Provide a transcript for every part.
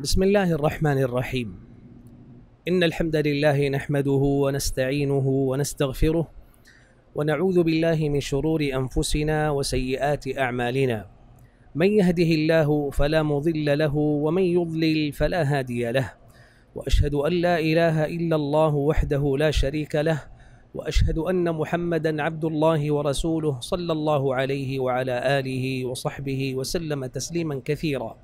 بسم الله الرحمن الرحيم إن الحمد لله نحمده ونستعينه ونستغفره ونعوذ بالله من شرور أنفسنا وسيئات أعمالنا من يهده الله فلا مضل له ومن يضلل فلا هادي له وأشهد أن لا إله إلا الله وحده لا شريك له وأشهد أن محمدا عبد الله ورسوله صلى الله عليه وعلى آله وصحبه وسلم تسليما كثيرا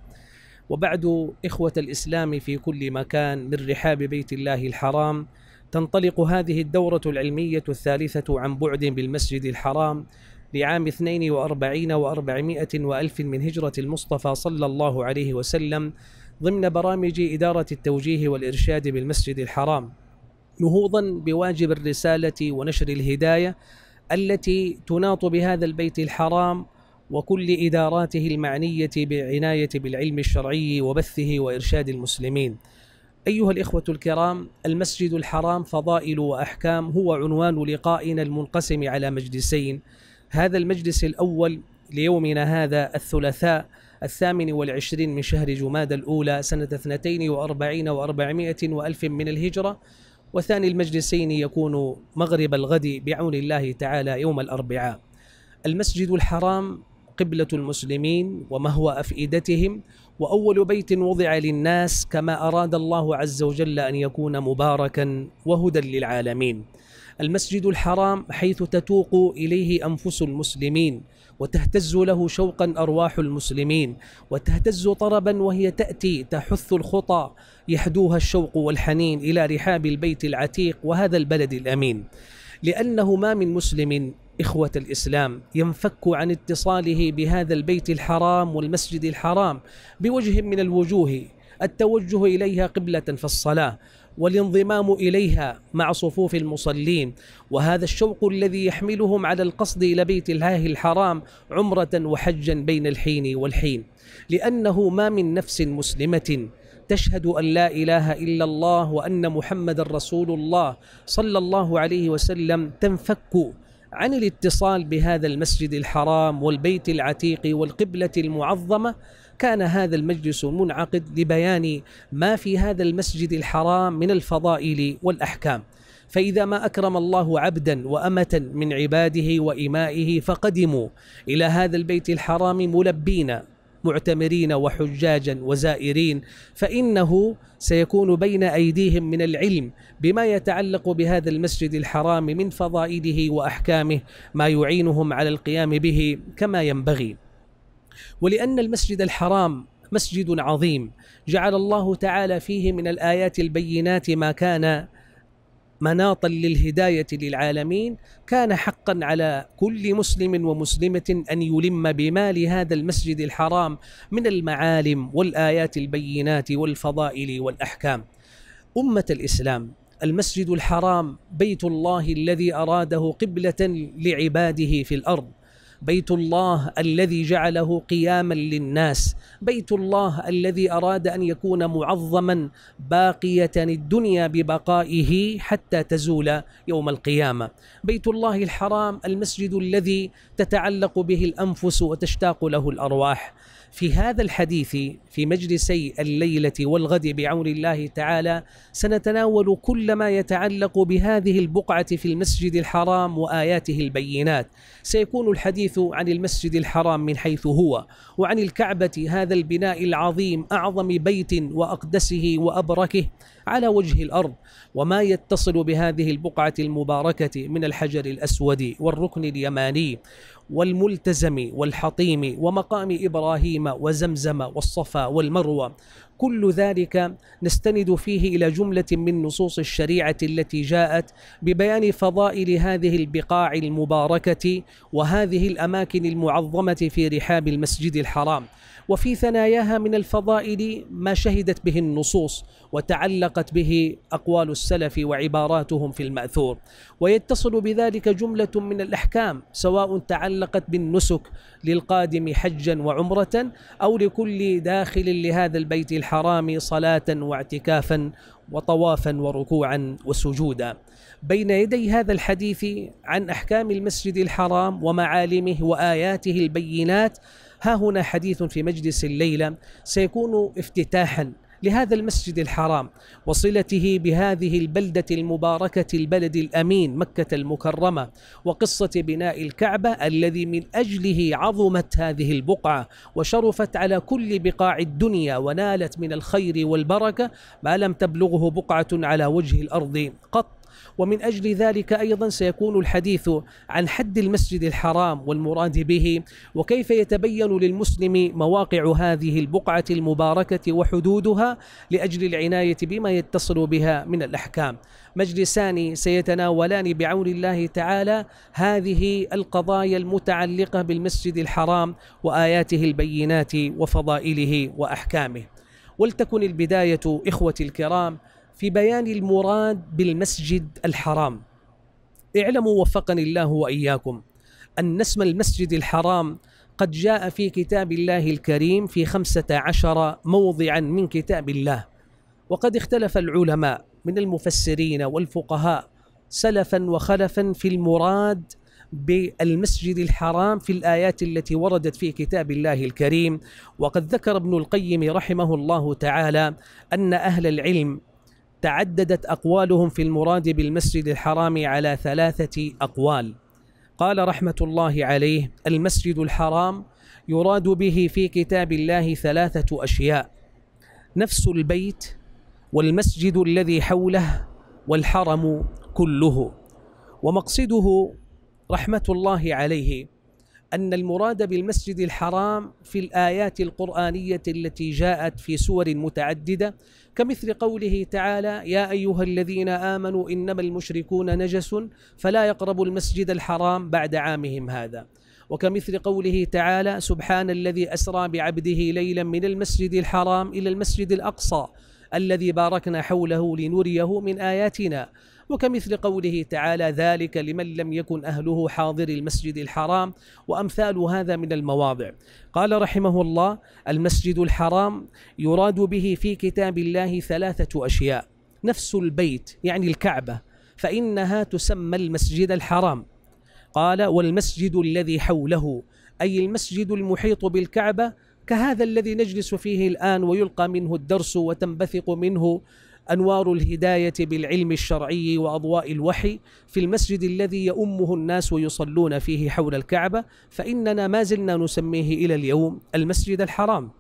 وبعد إخوة الإسلام في كل مكان من رحاب بيت الله الحرام تنطلق هذه الدورة العلمية الثالثة عن بعد بالمسجد الحرام لعام 42 و400 وألف من هجرة المصطفى صلى الله عليه وسلم ضمن برامج إدارة التوجيه والإرشاد بالمسجد الحرام نهوضا بواجب الرسالة ونشر الهداية التي تناط بهذا البيت الحرام وكل إداراته المعنية بالعناية بالعلم الشرعي وبثه وإرشاد المسلمين أيها الإخوة الكرام المسجد الحرام فضائل وأحكام هو عنوان لقائنا المنقسم على مجلسين هذا المجلس الأول ليومنا هذا الثلاثاء الثامن والعشرين من شهر جماد الأولى سنة اثنتين وأربعين وأربعمائة وألف من الهجرة وثاني المجلسين يكون مغرب الغد بعون الله تعالى يوم الأربعاء المسجد الحرام قبلة المسلمين وما هو أفئدتهم وأول بيت وضع للناس كما أراد الله عز وجل أن يكون مباركا وهدى للعالمين المسجد الحرام حيث تتوق إليه أنفس المسلمين وتهتز له شوقا أرواح المسلمين وتهتز طربا وهي تأتي تحث الخطى يحدوها الشوق والحنين إلى رحاب البيت العتيق وهذا البلد الأمين لأنه ما من مسلم إخوة الإسلام ينفك عن اتصاله بهذا البيت الحرام والمسجد الحرام بوجه من الوجوه التوجه إليها قبلة في الصلاة والانضمام إليها مع صفوف المصلين وهذا الشوق الذي يحملهم على القصد إلى بيت الله الحرام عمرة وحجا بين الحين والحين لأنه ما من نفس مسلمة تشهد أن لا إله إلا الله وأن محمد رسول الله صلى الله عليه وسلم تنفك عن الاتصال بهذا المسجد الحرام والبيت العتيق والقبلة المعظمة كان هذا المجلس منعقد لبيان ما في هذا المسجد الحرام من الفضائل والأحكام فإذا ما أكرم الله عبدا وأمة من عباده وإمائه فقدموا إلى هذا البيت الحرام ملبين معتمرين وحجاجا وزائرين فانه سيكون بين ايديهم من العلم بما يتعلق بهذا المسجد الحرام من فضائله واحكامه ما يعينهم على القيام به كما ينبغي ولان المسجد الحرام مسجد عظيم جعل الله تعالى فيه من الايات البينات ما كان مناطا للهدايه للعالمين كان حقا على كل مسلم ومسلمه ان يلم بمال هذا المسجد الحرام من المعالم والايات البينات والفضائل والاحكام امه الاسلام المسجد الحرام بيت الله الذي اراده قبله لعباده في الارض بيت الله الذي جعله قياما للناس بيت الله الذي أراد أن يكون معظما باقية الدنيا ببقائه حتى تزول يوم القيامة بيت الله الحرام المسجد الذي تتعلق به الأنفس وتشتاق له الأرواح في هذا الحديث في مجلسي الليلة والغد بعون الله تعالى سنتناول كل ما يتعلق بهذه البقعة في المسجد الحرام وآياته البينات سيكون الحديث الحديث عن المسجد الحرام من حيث هو وعن الكعبة هذا البناء العظيم أعظم بيت وأقدسه وأبركه على وجه الأرض وما يتصل بهذه البقعة المباركة من الحجر الأسود والركن اليماني والملتزم والحطيم ومقام إبراهيم وزمزم والصفا والمروة كل ذلك نستند فيه إلى جملة من نصوص الشريعة التي جاءت ببيان فضائل هذه البقاع المباركة وهذه الأماكن المعظمة في رحاب المسجد الحرام وفي ثناياها من الفضائل ما شهدت به النصوص وتعلقت به أقوال السلف وعباراتهم في المأثور ويتصل بذلك جملة من الأحكام سواء تعلقت بالنسك للقادم حجا وعمرة أو لكل داخل لهذا البيت الحرام صلاة واعتكافا وطوافا وركوعا وسجودا بين يدي هذا الحديث عن أحكام المسجد الحرام ومعالمه وآياته البينات ها هنا حديث في مجلس الليلة سيكون افتتاحا لهذا المسجد الحرام وصلته بهذه البلدة المباركة البلد الأمين مكة المكرمة وقصة بناء الكعبة الذي من أجله عظمت هذه البقعة وشرفت على كل بقاع الدنيا ونالت من الخير والبركة ما لم تبلغه بقعة على وجه الأرض قط ومن أجل ذلك أيضا سيكون الحديث عن حد المسجد الحرام والمراد به وكيف يتبين للمسلم مواقع هذه البقعة المباركة وحدودها لأجل العناية بما يتصل بها من الأحكام مجلسان سيتناولان بعون الله تعالى هذه القضايا المتعلقة بالمسجد الحرام وآياته البينات وفضائله وأحكامه ولتكن البداية إخوتي الكرام في بيان المراد بالمسجد الحرام اعلموا وفقني الله واياكم ان اسم المسجد الحرام قد جاء في كتاب الله الكريم في خمسة عشر موضعا من كتاب الله وقد اختلف العلماء من المفسرين والفقهاء سلفا وخلفا في المراد بالمسجد الحرام في الآيات التي وردت في كتاب الله الكريم وقد ذكر ابن القيم رحمه الله تعالى أن أهل العلم تعددت أقوالهم في المراد بالمسجد الحرام على ثلاثة أقوال قال رحمة الله عليه المسجد الحرام يراد به في كتاب الله ثلاثة أشياء نفس البيت والمسجد الذي حوله والحرم كله ومقصده رحمة الله عليه أن المراد بالمسجد الحرام في الآيات القرآنية التي جاءت في سور متعددة كمثل قوله تعالى يا أيها الذين آمنوا إنما المشركون نجس فلا يقربوا المسجد الحرام بعد عامهم هذا وكمثل قوله تعالى سبحان الذي أسرى بعبده ليلا من المسجد الحرام إلى المسجد الأقصى الذي باركنا حوله لنريه من آياتنا وكمثل قوله تعالى ذلك لمن لم يكن أهله حاضر المسجد الحرام وأمثال هذا من المواضع قال رحمه الله المسجد الحرام يراد به في كتاب الله ثلاثة أشياء نفس البيت يعني الكعبة فإنها تسمى المسجد الحرام قال والمسجد الذي حوله أي المسجد المحيط بالكعبة كهذا الذي نجلس فيه الآن ويلقى منه الدرس وتنبثق منه انوار الهدايه بالعلم الشرعي واضواء الوحي في المسجد الذي يؤمه الناس ويصلون فيه حول الكعبه فاننا ما زلنا نسميه الى اليوم المسجد الحرام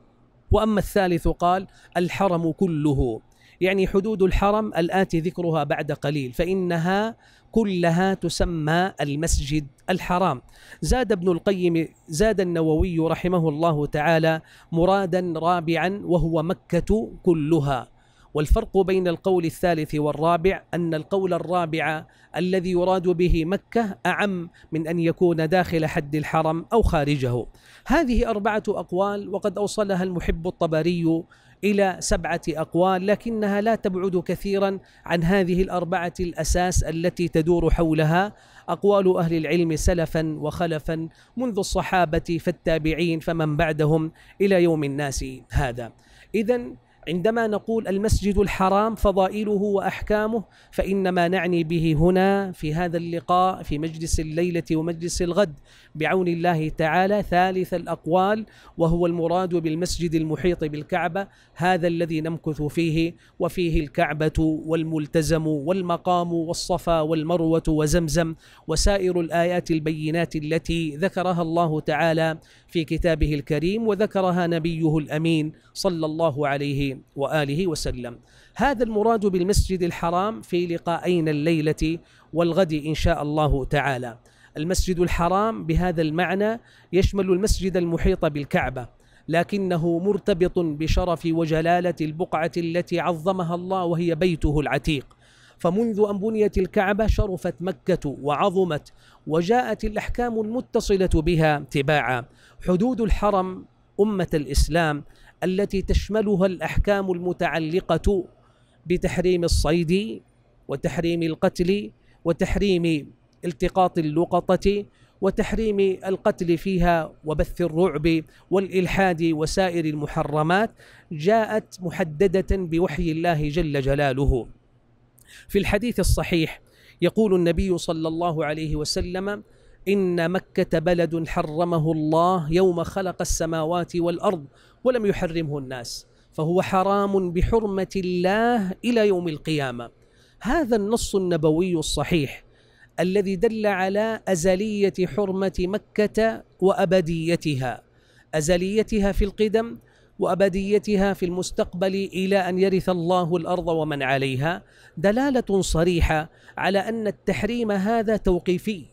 واما الثالث قال الحرم كله يعني حدود الحرم الاتي ذكرها بعد قليل فانها كلها تسمى المسجد الحرام زاد ابن القيم زاد النووي رحمه الله تعالى مرادا رابعا وهو مكه كلها والفرق بين القول الثالث والرابع أن القول الرابع الذي يراد به مكة أعم من أن يكون داخل حد الحرم أو خارجه هذه أربعة أقوال وقد أوصلها المحب الطبري إلى سبعة أقوال لكنها لا تبعد كثيرا عن هذه الأربعة الأساس التي تدور حولها أقوال أهل العلم سلفا وخلفا منذ الصحابة فالتابعين فمن بعدهم إلى يوم الناس هذا إذا عندما نقول المسجد الحرام فضائله واحكامه فانما نعني به هنا في هذا اللقاء في مجلس الليله ومجلس الغد بعون الله تعالى ثالث الاقوال وهو المراد بالمسجد المحيط بالكعبه هذا الذي نمكث فيه وفيه الكعبه والملتزم والمقام والصفا والمروه وزمزم وسائر الايات البينات التي ذكرها الله تعالى في كتابه الكريم وذكرها نبيه الامين صلى الله عليه وسلم وآله وسلم هذا المراد بالمسجد الحرام في لقائنا الليلة والغد إن شاء الله تعالى المسجد الحرام بهذا المعنى يشمل المسجد المحيط بالكعبة لكنه مرتبط بشرف وجلالة البقعة التي عظمها الله وهي بيته العتيق فمنذ أن بنيت الكعبة شرفت مكة وعظمت وجاءت الأحكام المتصلة بها تباعا حدود الحرم أمة الإسلام التي تشملها الاحكام المتعلقه بتحريم الصيد وتحريم القتل وتحريم التقاط اللقطه وتحريم القتل فيها وبث الرعب والالحاد وسائر المحرمات جاءت محدده بوحي الله جل جلاله في الحديث الصحيح يقول النبي صلى الله عليه وسلم إن مكة بلد حرمه الله يوم خلق السماوات والأرض ولم يحرمه الناس فهو حرام بحرمة الله إلى يوم القيامة هذا النص النبوي الصحيح الذي دل على أزلية حرمة مكة وأبديتها أزليتها في القدم وأبديتها في المستقبل إلى أن يرث الله الأرض ومن عليها دلالة صريحة على أن التحريم هذا توقيفي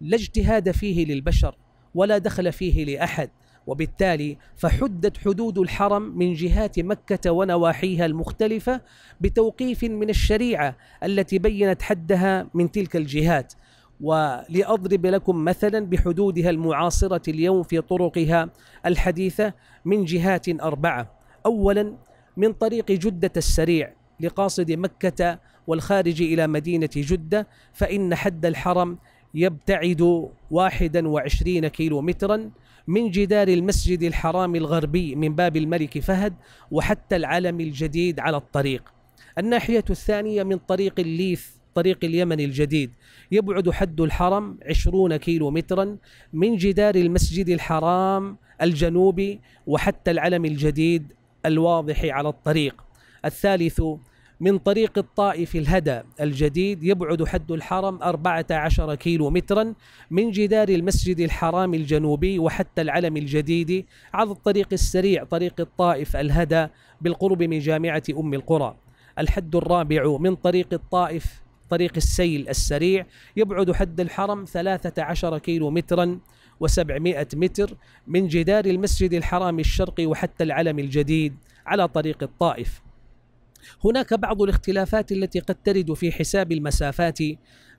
لا اجتهاد فيه للبشر ولا دخل فيه لأحد وبالتالي فحدت حدود الحرم من جهات مكة ونواحيها المختلفة بتوقيف من الشريعة التي بينت حدها من تلك الجهات ولأضرب لكم مثلا بحدودها المعاصرة اليوم في طرقها الحديثة من جهات أربعة أولا من طريق جدة السريع لقاصد مكة والخارج إلى مدينة جدة فإن حد الحرم يبتعد 21 كيلو مترا من جدار المسجد الحرام الغربي من باب الملك فهد وحتى العلم الجديد على الطريق الناحية الثانية من طريق الليث طريق اليمن الجديد يبعد حد الحرم 20 كيلو مترا من جدار المسجد الحرام الجنوبي وحتى العلم الجديد الواضح على الطريق الثالث من طريق الطائف الهدى الجديد يبعد حد الحرم 14 كيلو مترا من جدار المسجد الحرام الجنوبي وحتى العلم الجديد على الطريق السريع طريق الطائف الهدى بالقرب من جامعة أم القرى الحد الرابع من طريق الطائف طريق السيل السريع يبعد حد الحرم 13 كيلو مترا و700 متر من جدار المسجد الحرام الشرقي وحتى العلم الجديد على طريق الطائف هناك بعض الاختلافات التي قد ترد في حساب المسافات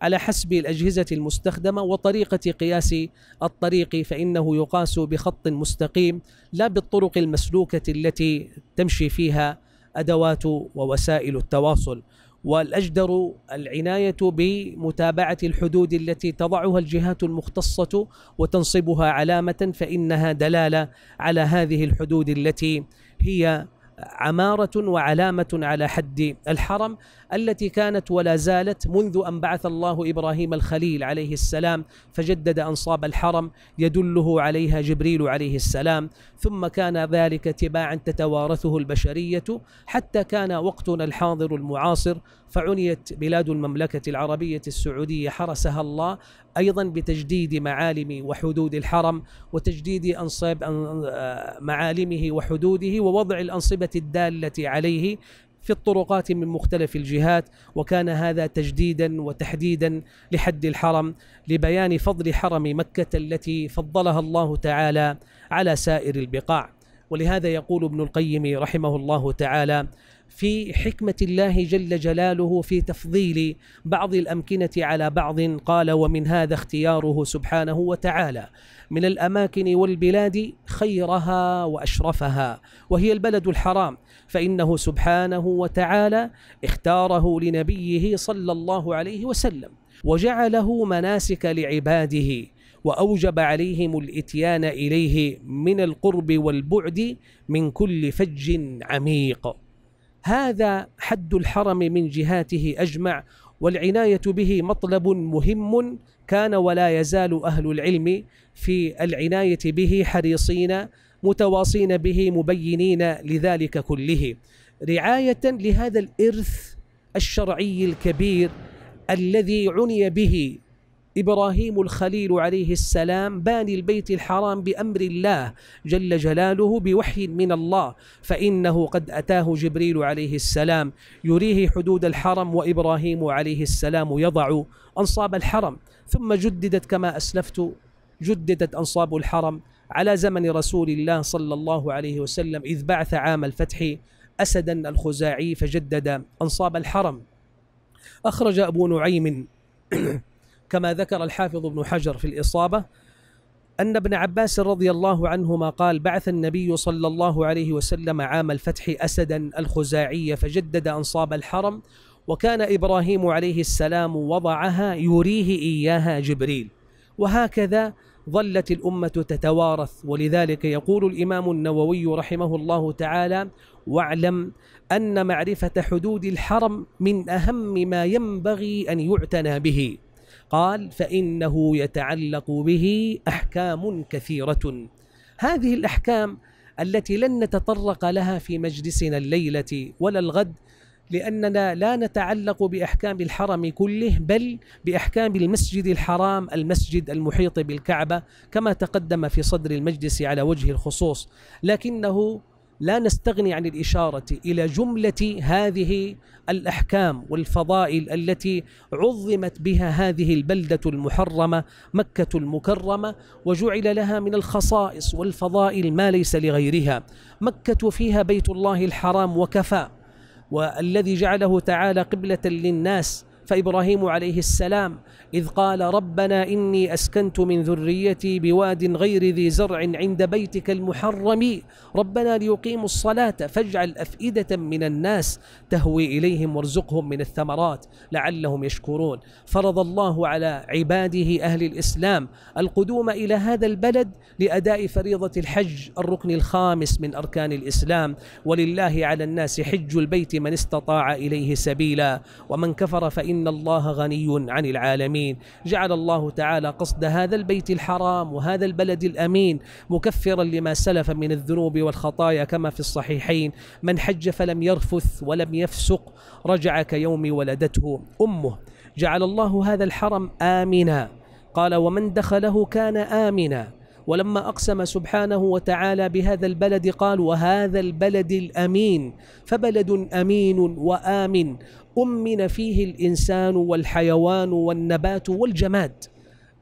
على حسب الأجهزة المستخدمة وطريقة قياس الطريق فإنه يقاس بخط مستقيم لا بالطرق المسلوكة التي تمشي فيها أدوات ووسائل التواصل والأجدر العناية بمتابعة الحدود التي تضعها الجهات المختصة وتنصبها علامة فإنها دلالة على هذه الحدود التي هي عماره وعلامه على حد الحرم التي كانت ولا زالت منذ أن بعث الله إبراهيم الخليل عليه السلام فجدد أنصاب الحرم يدله عليها جبريل عليه السلام ثم كان ذلك تباعا تتوارثه البشرية حتى كان وقتنا الحاضر المعاصر فعنيت بلاد المملكة العربية السعودية حرسها الله أيضا بتجديد معالم وحدود الحرم وتجديد أنصاب آه، معالمه وحدوده ووضع الأنصبة الدالة عليه في الطرقات من مختلف الجهات وكان هذا تجديدا وتحديدا لحد الحرم لبيان فضل حرم مكة التي فضلها الله تعالى على سائر البقاع ولهذا يقول ابن القيم رحمه الله تعالى في حكمة الله جل جلاله في تفضيل بعض الأمكنة على بعض قال ومن هذا اختياره سبحانه وتعالى من الأماكن والبلاد خيرها وأشرفها وهي البلد الحرام فإنه سبحانه وتعالى اختاره لنبيه صلى الله عليه وسلم وجعله مناسك لعباده وأوجب عليهم الإتيان إليه من القرب والبعد من كل فج عميق هذا حد الحرم من جهاته أجمع والعناية به مطلب مهم كان ولا يزال أهل العلم في العناية به حريصين متواصين به مبينين لذلك كله رعايه لهذا الارث الشرعي الكبير الذي عني به ابراهيم الخليل عليه السلام باني البيت الحرام بامر الله جل جلاله بوحي من الله فانه قد اتاه جبريل عليه السلام يريه حدود الحرم وابراهيم عليه السلام يضع انصاب الحرم ثم جددت كما اسلفت جددت انصاب الحرم على زمن رسول الله صلى الله عليه وسلم إذ بعث عام الفتح أسدا الخزاعي فجدد أنصاب الحرم أخرج أبو نعيم كما ذكر الحافظ ابن حجر في الإصابة أن ابن عباس رضي الله عنهما قال بعث النبي صلى الله عليه وسلم عام الفتح أسدا الخزاعي فجدد أنصاب الحرم وكان إبراهيم عليه السلام وضعها يريه إياها جبريل وهكذا ظلت الأمة تتوارث ولذلك يقول الإمام النووي رحمه الله تعالى واعلم أن معرفة حدود الحرم من أهم ما ينبغي أن يعتنى به قال فإنه يتعلق به أحكام كثيرة هذه الأحكام التي لن نتطرق لها في مجلسنا الليلة ولا الغد لأننا لا نتعلق بأحكام الحرم كله بل بأحكام المسجد الحرام المسجد المحيط بالكعبة كما تقدم في صدر المجلس على وجه الخصوص لكنه لا نستغني عن الإشارة إلى جملة هذه الأحكام والفضائل التي عظمت بها هذه البلدة المحرمة مكة المكرمة وجعل لها من الخصائص والفضائل ما ليس لغيرها مكة فيها بيت الله الحرام وكفى والذي جعله تعالى قبلة للناس فابراهيم عليه السلام اذ قال ربنا اني اسكنت من ذريتي بواد غير ذي زرع عند بيتك المحرم ربنا ليقيموا الصلاه فاجعل افئده من الناس تهوي اليهم وارزقهم من الثمرات لعلهم يشكرون فرض الله على عباده اهل الاسلام القدوم الى هذا البلد لاداء فريضه الحج الركن الخامس من اركان الاسلام ولله على الناس حج البيت من استطاع اليه سبيلا ومن كفر فان إن الله غني عن العالمين جعل الله تعالى قصد هذا البيت الحرام وهذا البلد الأمين مكفرا لما سلف من الذنوب والخطايا كما في الصحيحين من حج فلم يرفث ولم يفسق رجع كيوم ولدته أمه جعل الله هذا الحرم آمنا قال ومن دخله كان آمنا ولما أقسم سبحانه وتعالى بهذا البلد قال وهذا البلد الأمين فبلد أمين وآمن أمن فيه الإنسان والحيوان والنبات والجماد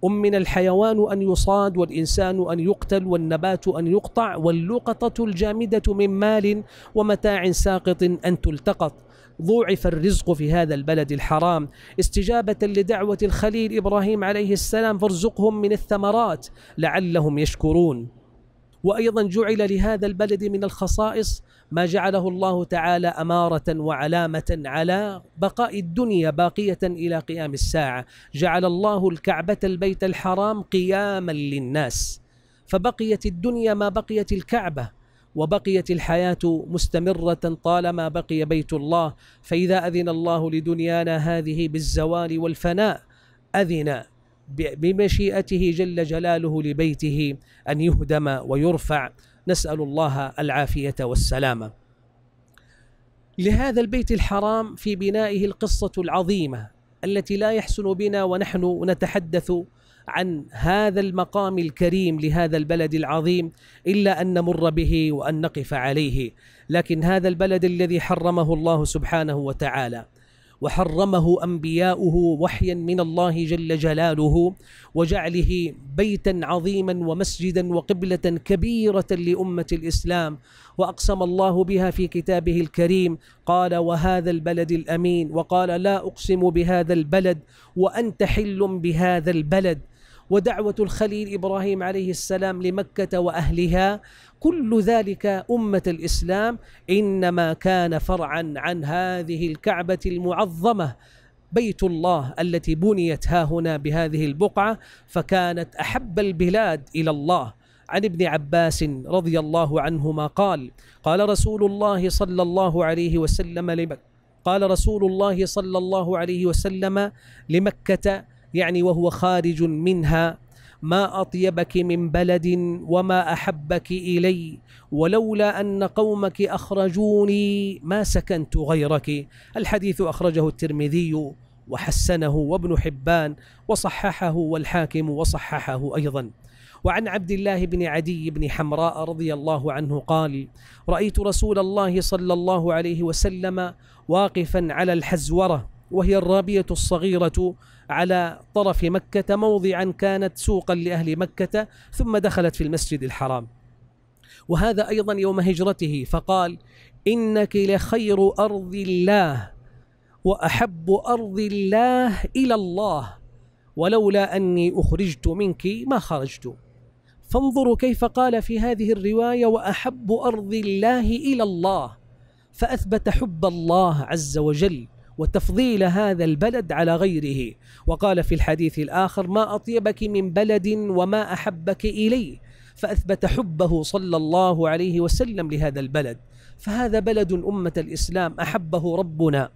أمن الحيوان أن يصاد والإنسان أن يقتل والنبات أن يقطع واللقطة الجامدة من مال ومتاع ساقط أن تلتقط ضوعف الرزق في هذا البلد الحرام استجابة لدعوة الخليل إبراهيم عليه السلام فارزقهم من الثمرات لعلهم يشكرون وايضا جعل لهذا البلد من الخصائص ما جعله الله تعالى اماره وعلامه على بقاء الدنيا باقيه الى قيام الساعه جعل الله الكعبه البيت الحرام قياما للناس فبقيت الدنيا ما بقيت الكعبه وبقيت الحياة مستمرة طالما بقي بيت الله فإذا أذن الله لدنيانا هذه بالزوال والفناء أذن بمشيئته جل جلاله لبيته أن يهدم ويرفع نسأل الله العافية والسلامة لهذا البيت الحرام في بنائه القصة العظيمة التي لا يحسن بنا ونحن نتحدث عن هذا المقام الكريم لهذا البلد العظيم إلا أن نمر به وأن نقف عليه لكن هذا البلد الذي حرمه الله سبحانه وتعالى وحرمه انبياؤه وحيا من الله جل جلاله وجعله بيتا عظيما ومسجدا وقبله كبيره لامه الاسلام واقسم الله بها في كتابه الكريم قال وهذا البلد الامين وقال لا اقسم بهذا البلد وانت حل بهذا البلد ودعوة الخليل إبراهيم عليه السلام لمكة وأهلها كل ذلك أمة الإسلام إنما كان فرعا عن هذه الكعبة المعظمة بيت الله التي بنيت ها هنا بهذه البقعة فكانت أحب البلاد إلى الله عن ابن عباس رضي الله عنهما قال قال رسول الله صلى الله عليه وسلم لمك قال رسول الله صلى الله عليه وسلم لمكة يعني وهو خارج منها ما أطيبك من بلد وما أحبك إلي ولولا أن قومك أخرجوني ما سكنت غيرك الحديث أخرجه الترمذي وحسنه وابن حبان وصححه والحاكم وصححه أيضا وعن عبد الله بن عدي بن حمراء رضي الله عنه قال رأيت رسول الله صلى الله عليه وسلم واقفا على الحزورة وهي الرابية الصغيرة على طرف مكة موضعا كانت سوقا لأهل مكة ثم دخلت في المسجد الحرام وهذا أيضا يوم هجرته فقال إنك لخير أرض الله وأحب أرض الله إلى الله ولولا أني أخرجت منك ما خرجت فانظروا كيف قال في هذه الرواية وأحب أرض الله إلى الله فأثبت حب الله عز وجل وتفضيل هذا البلد على غيره وقال في الحديث الآخر ما أطيبك من بلد وما أحبك إليه فأثبت حبه صلى الله عليه وسلم لهذا البلد فهذا بلد أمة الإسلام أحبه ربنا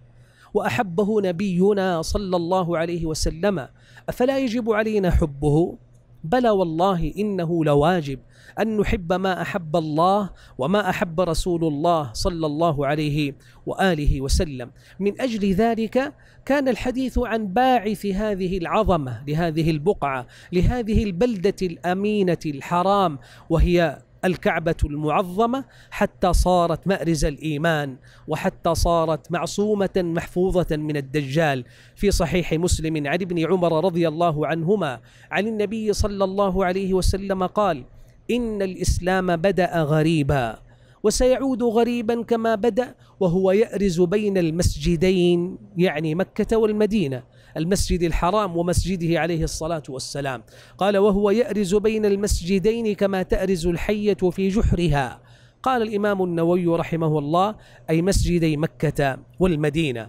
وأحبه نبينا صلى الله عليه وسلم أفلا يجب علينا حبه؟ بلى والله إنه لواجب أن نحب ما أحب الله وما أحب رسول الله صلى الله عليه وآله وسلم من أجل ذلك كان الحديث عن باعث هذه العظمة لهذه البقعة لهذه البلدة الأمينة الحرام وهي الكعبة المعظمة حتى صارت مأرز الإيمان وحتى صارت معصومة محفوظة من الدجال في صحيح مسلم عن ابن عمر رضي الله عنهما عن النبي صلى الله عليه وسلم قال إن الإسلام بدأ غريبا وسيعود غريبا كما بدأ وهو يأرز بين المسجدين يعني مكة والمدينة المسجد الحرام ومسجده عليه الصلاة والسلام قال وهو يأرز بين المسجدين كما تأرز الحية في جحرها قال الإمام النووي رحمه الله أي مسجدي مكة والمدينة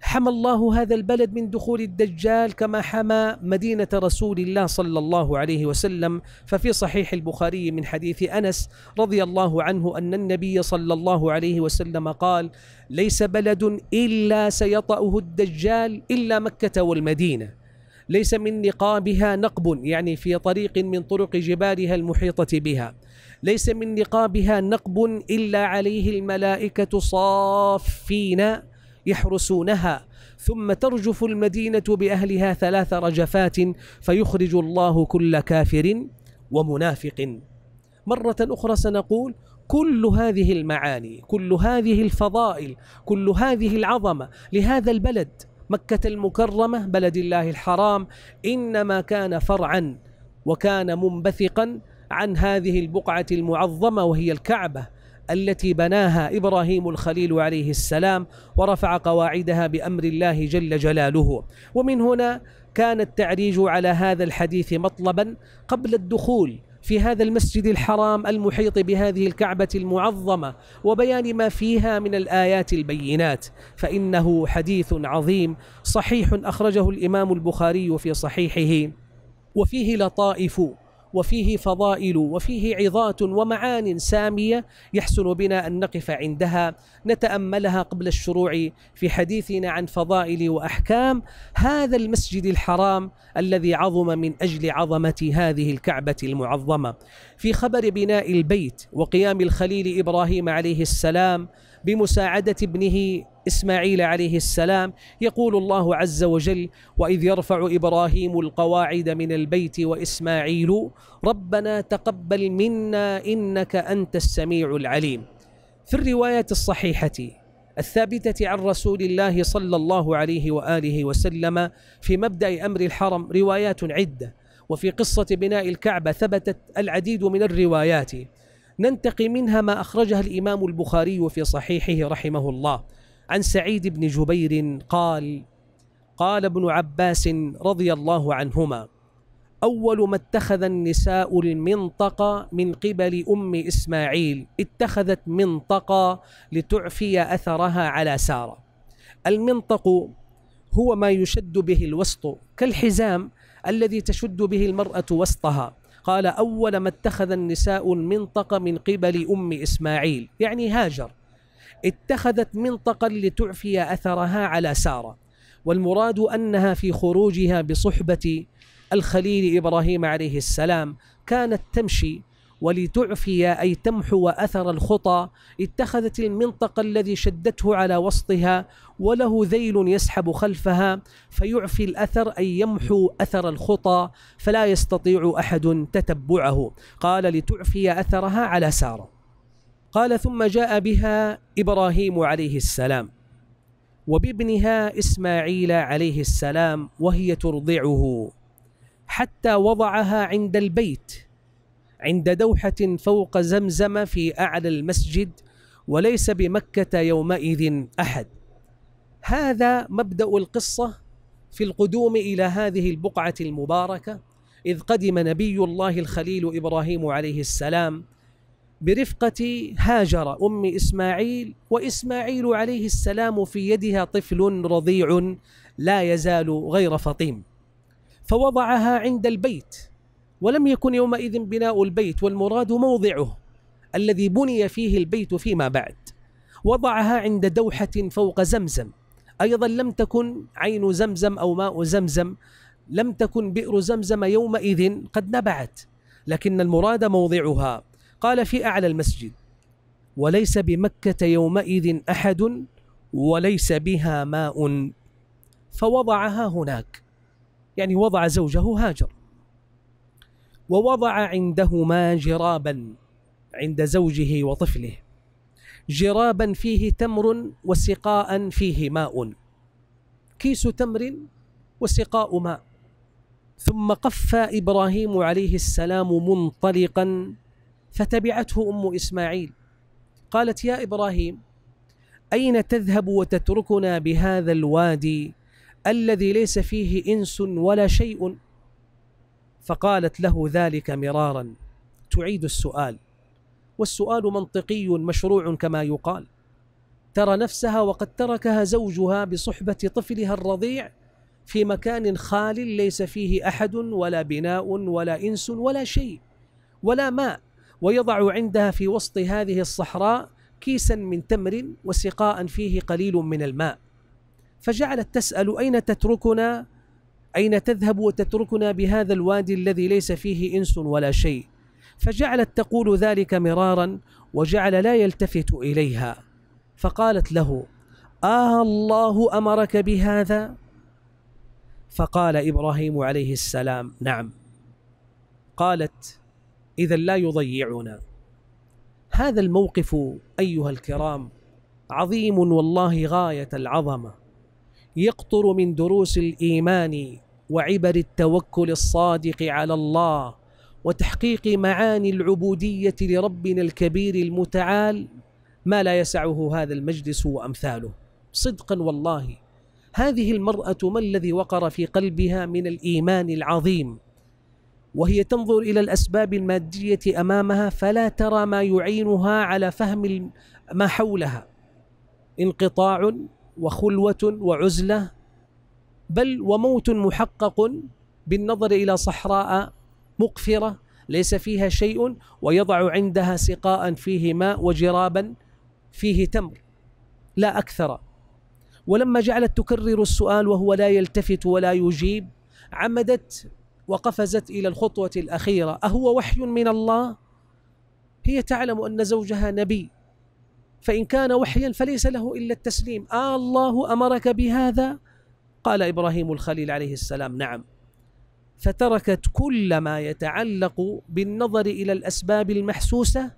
حمى الله هذا البلد من دخول الدجال كما حمى مدينة رسول الله صلى الله عليه وسلم ففي صحيح البخاري من حديث أنس رضي الله عنه أن النبي صلى الله عليه وسلم قال ليس بلد إلا سيطأه الدجال إلا مكة والمدينة ليس من نقابها نقب يعني في طريق من طرق جبالها المحيطة بها ليس من نقابها نقب إلا عليه الملائكة صافين يحرسونها ثم ترجف المدينة بأهلها ثلاث رجفات فيخرج الله كل كافر ومنافق مرة أخرى سنقول كل هذه المعاني كل هذه الفضائل كل هذه العظمة لهذا البلد مكة المكرمة بلد الله الحرام إنما كان فرعا وكان منبثقا عن هذه البقعة المعظمة وهي الكعبة التي بناها إبراهيم الخليل عليه السلام ورفع قواعدها بأمر الله جل جلاله ومن هنا كان التعريج على هذا الحديث مطلبا قبل الدخول في هذا المسجد الحرام المحيط بهذه الكعبة المعظمة وبيان ما فيها من الآيات البينات فإنه حديث عظيم صحيح أخرجه الإمام البخاري في صحيحه وفيه لطائف وفيه فضائل وفيه عظات ومعان سامية يحسن بنا أن نقف عندها نتأملها قبل الشروع في حديثنا عن فضائل وأحكام هذا المسجد الحرام الذي عظم من أجل عظمة هذه الكعبة المعظمة في خبر بناء البيت وقيام الخليل إبراهيم عليه السلام بمساعدة ابنه إسماعيل عليه السلام يقول الله عز وجل وإذ يرفع إبراهيم القواعد من البيت وإسماعيل ربنا تقبل منا إنك أنت السميع العليم في الرواية الصحيحة الثابتة عن رسول الله صلى الله عليه وآله وسلم في مبدأ أمر الحرم روايات عدة وفي قصة بناء الكعبة ثبتت العديد من الروايات ننتقي منها ما أخرجها الإمام البخاري في صحيحه رحمه الله عن سعيد بن جبير قال قال ابن عباس رضي الله عنهما أول ما اتخذ النساء المنطقة من قبل أم إسماعيل اتخذت منطقة لتعفي أثرها على سارة المنطق هو ما يشد به الوسط كالحزام الذي تشد به المرأة وسطها قال أول ما اتخذ النساء المنطقة من قبل أم إسماعيل يعني هاجر اتخذت منطقة لتعفي أثرها على سارة والمراد أنها في خروجها بصحبة الخليل إبراهيم عليه السلام كانت تمشي ولتعفي أي تمحو أثر الخطى اتخذت المنطق الذي شدته على وسطها وله ذيل يسحب خلفها فيعفي الأثر أي يمحو أثر الخطى فلا يستطيع أحد تتبعه قال لتعفي أثرها على سارة قال ثم جاء بها إبراهيم عليه السلام وبابنها إسماعيل عليه السلام وهي ترضعه حتى وضعها عند البيت عند دوحة فوق زمزم في أعلى المسجد وليس بمكة يومئذ أحد هذا مبدأ القصة في القدوم إلى هذه البقعة المباركة إذ قدم نبي الله الخليل إبراهيم عليه السلام برفقة هاجر أم إسماعيل وإسماعيل عليه السلام في يدها طفل رضيع لا يزال غير فطيم فوضعها عند البيت ولم يكن يومئذ بناء البيت والمراد موضعه الذي بني فيه البيت فيما بعد وضعها عند دوحة فوق زمزم أيضا لم تكن عين زمزم أو ماء زمزم لم تكن بئر زمزم يومئذ قد نبعت لكن المراد موضعها قال في أعلى المسجد وليس بمكة يومئذ أحد وليس بها ماء فوضعها هناك يعني وضع زوجه هاجر ووضع عندهما جرابا عند زوجه وطفله جرابا فيه تمر وسقاء فيه ماء كيس تمر وسقاء ماء ثم قف ابراهيم عليه السلام منطلقا فتبعته ام اسماعيل قالت يا ابراهيم اين تذهب وتتركنا بهذا الوادي الذي ليس فيه انس ولا شيء فقالت له ذلك مرارا تعيد السؤال والسؤال منطقي مشروع كما يقال ترى نفسها وقد تركها زوجها بصحبه طفلها الرضيع في مكان خال ليس فيه احد ولا بناء ولا انس ولا شيء ولا ماء ويضع عندها في وسط هذه الصحراء كيسا من تمر وسقاء فيه قليل من الماء فجعلت تسال اين تتركنا أين تذهب وتتركنا بهذا الوادي الذي ليس فيه إنس ولا شيء فجعلت تقول ذلك مرارا وجعل لا يلتفت إليها فقالت له آه الله أمرك بهذا فقال إبراهيم عليه السلام نعم قالت إذا لا يضيعنا هذا الموقف أيها الكرام عظيم والله غاية العظمة يقطر من دروس الإيمان وعبر التوكل الصادق على الله وتحقيق معاني العبوديه لربنا الكبير المتعال ما لا يسعه هذا المجلس وامثاله صدقا والله هذه المراه ما الذي وقر في قلبها من الايمان العظيم وهي تنظر الى الاسباب الماديه امامها فلا ترى ما يعينها على فهم ما حولها انقطاع وخلوه وعزله بل وموت محقق بالنظر الى صحراء مقفره ليس فيها شيء ويضع عندها سقاء فيه ماء وجرابا فيه تمر لا اكثر ولما جعلت تكرر السؤال وهو لا يلتفت ولا يجيب عمدت وقفزت الى الخطوه الاخيره اهو وحي من الله هي تعلم ان زوجها نبي فان كان وحيا فليس له الا التسليم آه الله امرك بهذا قال ابراهيم الخليل عليه السلام نعم فتركت كل ما يتعلق بالنظر الى الاسباب المحسوسه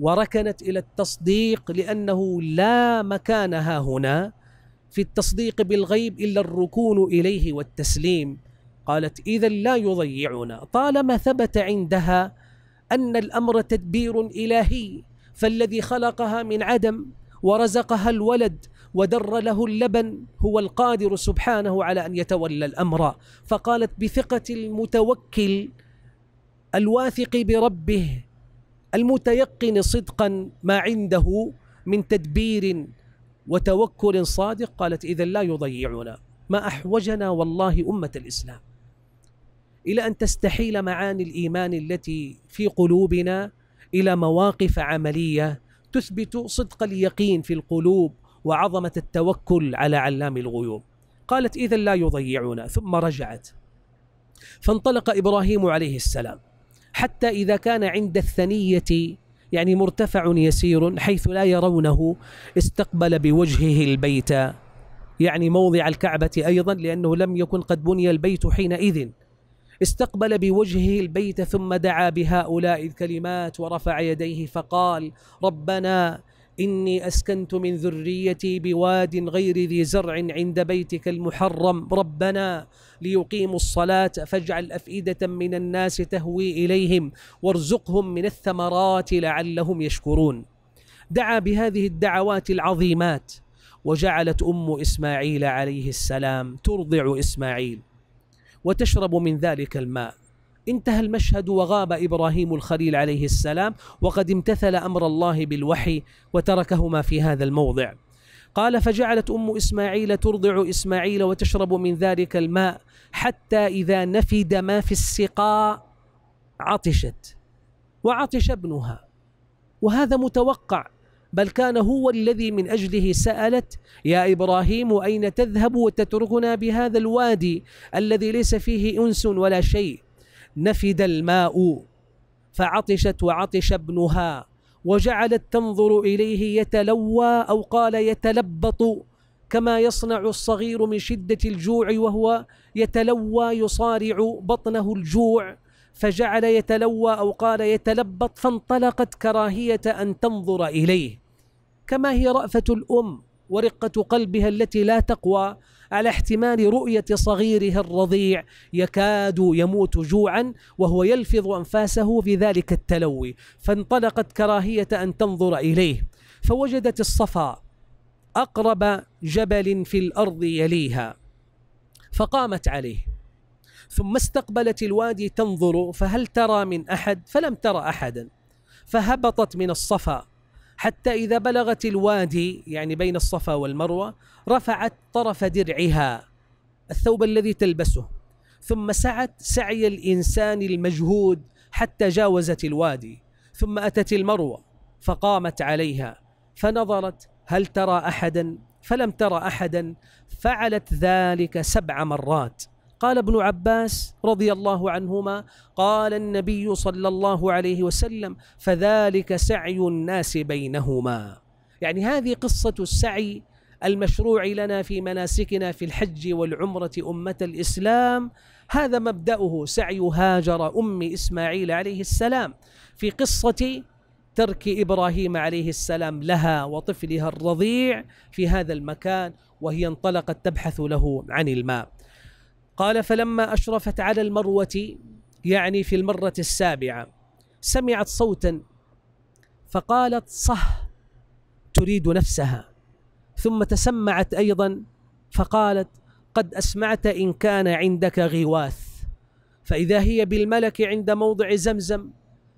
وركنت الى التصديق لانه لا مكان ها هنا في التصديق بالغيب الا الركون اليه والتسليم قالت اذا لا يضيعنا طالما ثبت عندها ان الامر تدبير الهي فالذي خلقها من عدم ورزقها الولد ودر له اللبن هو القادر سبحانه على ان يتولى الامر فقالت بثقه المتوكل الواثق بربه المتيقن صدقا ما عنده من تدبير وتوكل صادق قالت اذا لا يضيعنا ما احوجنا والله امه الاسلام الى ان تستحيل معاني الايمان التي في قلوبنا الى مواقف عمليه تثبت صدق اليقين في القلوب وعظمة التوكل على علام الغيوب قالت إذا لا يضيعنا ثم رجعت فانطلق إبراهيم عليه السلام حتى إذا كان عند الثنية يعني مرتفع يسير حيث لا يرونه استقبل بوجهه البيت يعني موضع الكعبة أيضا لأنه لم يكن قد بني البيت حينئذ استقبل بوجهه البيت ثم دعا بهؤلاء الكلمات ورفع يديه فقال ربنا إني أسكنت من ذريتي بواد غير ذي زرع عند بيتك المحرم ربنا ليقيموا الصلاة فاجعل أفئدة من الناس تهوي إليهم وارزقهم من الثمرات لعلهم يشكرون دعا بهذه الدعوات العظيمات وجعلت أم إسماعيل عليه السلام ترضع إسماعيل وتشرب من ذلك الماء انتهى المشهد وغاب ابراهيم الخليل عليه السلام وقد امتثل امر الله بالوحي وتركهما في هذا الموضع قال فجعلت ام اسماعيل ترضع اسماعيل وتشرب من ذلك الماء حتى اذا نفد ما في السقاء عطشت وعطش ابنها وهذا متوقع بل كان هو الذي من أجله سألت يا إبراهيم أين تذهب وتتركنا بهذا الوادي الذي ليس فيه أنس ولا شيء نفد الماء فعطشت وعطش ابنها وجعلت تنظر إليه يتلوى أو قال يتلبط كما يصنع الصغير من شدة الجوع وهو يتلوى يصارع بطنه الجوع فجعل يتلوى أو قال يتلبط فانطلقت كراهية أن تنظر إليه كما هي رأفة الأم ورقة قلبها التي لا تقوى على احتمال رؤية صغيرها الرضيع يكاد يموت جوعا وهو يلفظ أنفاسه في ذلك التلوي فانطلقت كراهية أن تنظر إليه فوجدت الصفا أقرب جبل في الأرض يليها فقامت عليه ثم استقبلت الوادي تنظر فهل ترى من أحد فلم ترى أحدا فهبطت من الصفا حتى إذا بلغت الوادي يعني بين الصفا والمروة رفعت طرف درعها الثوب الذي تلبسه ثم سعت سعي الإنسان المجهود حتى جاوزت الوادي ثم أتت المروة فقامت عليها فنظرت هل ترى أحدا فلم ترى أحدا فعلت ذلك سبع مرات قال ابن عباس رضي الله عنهما قال النبي صلى الله عليه وسلم فذلك سعي الناس بينهما يعني هذه قصة السعي المشروع لنا في مناسكنا في الحج والعمرة أمة الإسلام هذا مبدأه سعي هاجر أم إسماعيل عليه السلام في قصة ترك إبراهيم عليه السلام لها وطفلها الرضيع في هذا المكان وهي انطلقت تبحث له عن الماء قال فلما أشرفت على المروة يعني في المرة السابعة سمعت صوتا فقالت صه تريد نفسها ثم تسمعت أيضا فقالت قد أسمعت إن كان عندك غواث فإذا هي بالملك عند موضع زمزم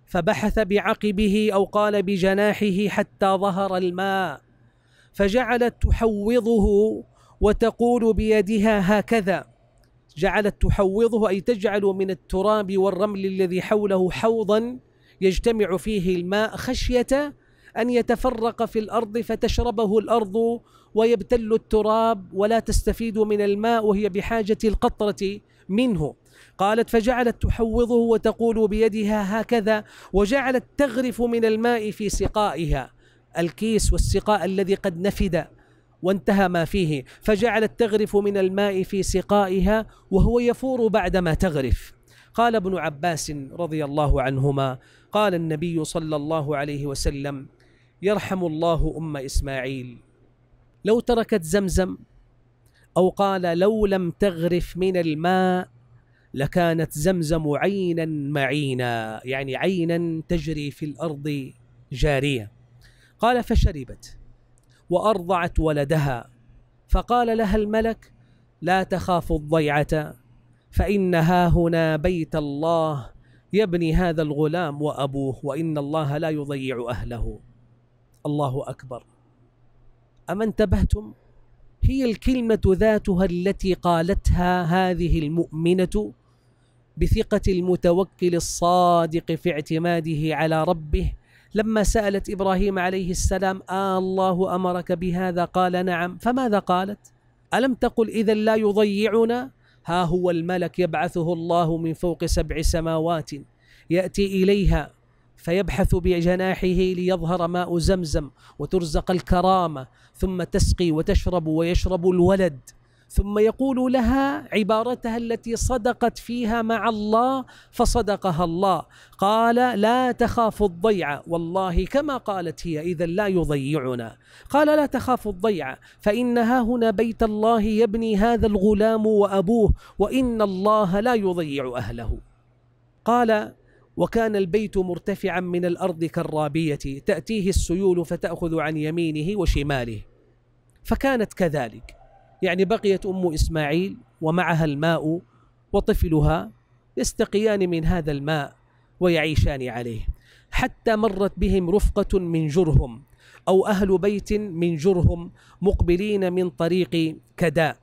فبحث بعقبه أو قال بجناحه حتى ظهر الماء فجعلت تحوضه وتقول بيدها هكذا جعلت تحوضه أي تجعل من التراب والرمل الذي حوله حوضا يجتمع فيه الماء خشية أن يتفرق في الأرض فتشربه الأرض ويبتل التراب ولا تستفيد من الماء وهي بحاجة القطرة منه قالت فجعلت تحوضه وتقول بيدها هكذا وجعلت تغرف من الماء في سقائها الكيس والسقاء الذي قد نفد وانتهى ما فيه فجعلت تغرف من الماء في سقائها وهو يفور بعدما تغرف قال ابن عباس رضي الله عنهما قال النبي صلى الله عليه وسلم يرحم الله ام اسماعيل لو تركت زمزم او قال لو لم تغرف من الماء لكانت زمزم عينا معينا يعني عينا تجري في الارض جاريه قال فشربت وارضعت ولدها فقال لها الملك لا تخاف الضيعه فان ها هنا بيت الله يبني هذا الغلام وابوه وان الله لا يضيع اهله الله اكبر اما انتبهتم هي الكلمه ذاتها التي قالتها هذه المؤمنه بثقه المتوكل الصادق في اعتماده على ربه لما سألت إبراهيم عليه السلام آه الله أمرك بهذا قال نعم فماذا قالت ألم تقل إذا لا يضيعنا ها هو الملك يبعثه الله من فوق سبع سماوات يأتي إليها فيبحث بجناحه ليظهر ماء زمزم وترزق الكرامة ثم تسقي وتشرب ويشرب الولد ثم يقول لها عبارتها التي صدقت فيها مع الله فصدقها الله قال لا تخاف الضيعة والله كما قالت هي إذا لا يضيعنا قال لا تخاف الضيعة فإنها هنا بيت الله يبني هذا الغلام وأبوه وإن الله لا يضيع أهله قال وكان البيت مرتفعا من الأرض كالرابية تأتيه السيول فتأخذ عن يمينه وشماله فكانت كذلك يعني بقيت أم إسماعيل ومعها الماء وطفلها يستقيان من هذا الماء ويعيشان عليه حتى مرت بهم رفقة من جرهم أو أهل بيت من جرهم مقبلين من طريق كداء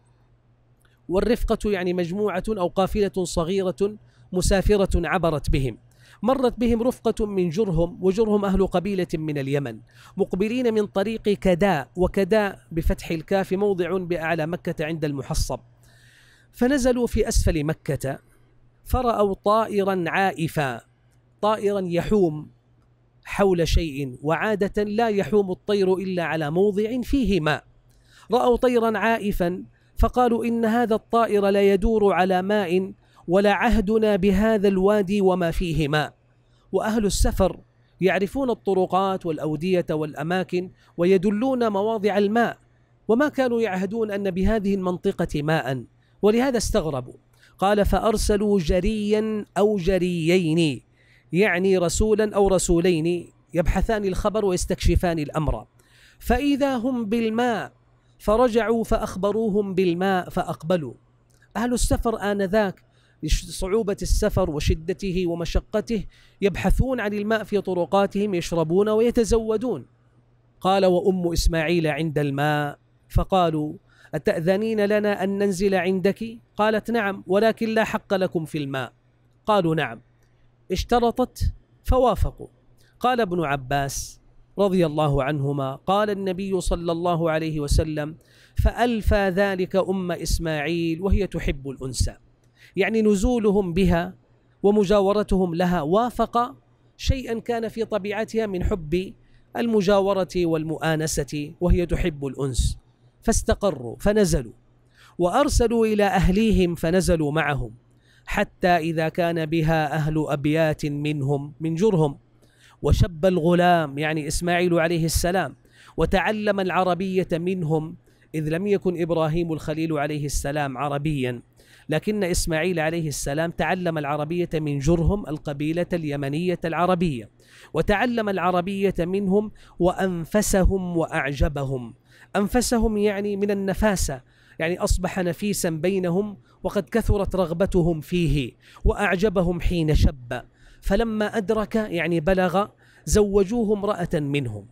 والرفقة يعني مجموعة أو قافلة صغيرة مسافرة عبرت بهم مرت بهم رفقة من جرهم وجرهم أهل قبيلة من اليمن مقبلين من طريق كداء وكداء بفتح الكاف موضع بأعلى مكة عند المحصب فنزلوا في أسفل مكة فرأوا طائرا عائفا طائرا يحوم حول شيء وعادة لا يحوم الطير إلا على موضع فيه ماء رأوا طيرا عائفا فقالوا إن هذا الطائر لا يدور على ماء ولا عهدنا بهذا الوادي وما فيهما وأهل السفر يعرفون الطرقات والأودية والأماكن ويدلون مواضع الماء وما كانوا يعهدون أن بهذه المنطقة ماء ولهذا استغربوا قال فأرسلوا جريا أو جريين يعني رسولا أو رسولين يبحثان الخبر ويستكشفان الأمر فإذا هم بالماء فرجعوا فأخبروهم بالماء فأقبلوا أهل السفر آنذاك لصعوبة السفر وشدته ومشقته يبحثون عن الماء في طرقاتهم يشربون ويتزودون قال وأم إسماعيل عند الماء فقالوا أتأذنين لنا أن ننزل عندك؟ قالت نعم ولكن لا حق لكم في الماء قالوا نعم اشترطت فوافقوا قال ابن عباس رضي الله عنهما قال النبي صلى الله عليه وسلم فألفى ذلك أم إسماعيل وهي تحب الأنثى يعني نزولهم بها ومجاورتهم لها وافق شيئا كان في طبيعتها من حب المجاورة والمؤانسة وهي تحب الأنس فاستقروا فنزلوا وأرسلوا إلى أهليهم فنزلوا معهم حتى إذا كان بها أهل أبيات منهم من جرهم وشب الغلام يعني إسماعيل عليه السلام وتعلم العربية منهم إذ لم يكن إبراهيم الخليل عليه السلام عربيا لكن إسماعيل عليه السلام تعلم العربية من جرهم القبيلة اليمنية العربية وتعلم العربية منهم وأنفسهم وأعجبهم أنفسهم يعني من النفاسة يعني أصبح نفيسا بينهم وقد كثرت رغبتهم فيه وأعجبهم حين شب فلما أدرك يعني بلغ زوجوه امرأة منهم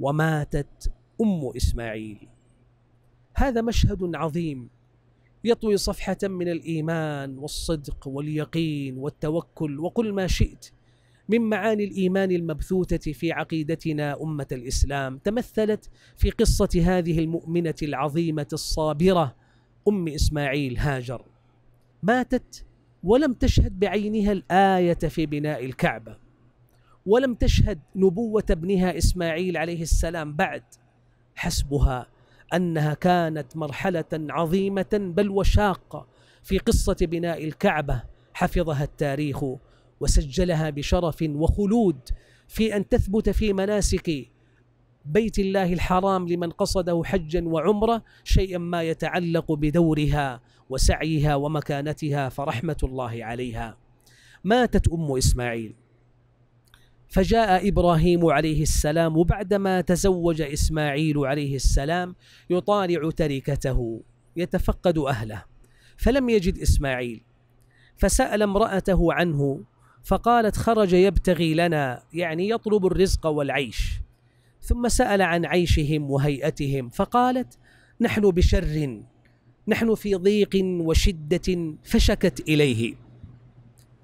وماتت أم إسماعيل هذا مشهد عظيم يطوي صفحة من الإيمان والصدق واليقين والتوكل وقل ما شئت من معاني الإيمان المبثوثة في عقيدتنا أمة الإسلام تمثلت في قصة هذه المؤمنة العظيمة الصابرة أم إسماعيل هاجر ماتت ولم تشهد بعينها الآية في بناء الكعبة ولم تشهد نبوة ابنها إسماعيل عليه السلام بعد حسبها أنها كانت مرحلة عظيمة بل وشاقة في قصة بناء الكعبة حفظها التاريخ وسجلها بشرف وخلود في أن تثبت في مناسك بيت الله الحرام لمن قصده حجا وعمره شيئا ما يتعلق بدورها وسعيها ومكانتها فرحمه الله عليها ماتت ام اسماعيل فجاء ابراهيم عليه السلام وبعدما تزوج اسماعيل عليه السلام يطالع تركته يتفقد اهله فلم يجد اسماعيل فسال امراته عنه فقالت خرج يبتغي لنا يعني يطلب الرزق والعيش ثم سال عن عيشهم وهيئتهم فقالت نحن بشر نحن في ضيق وشده فشكت اليه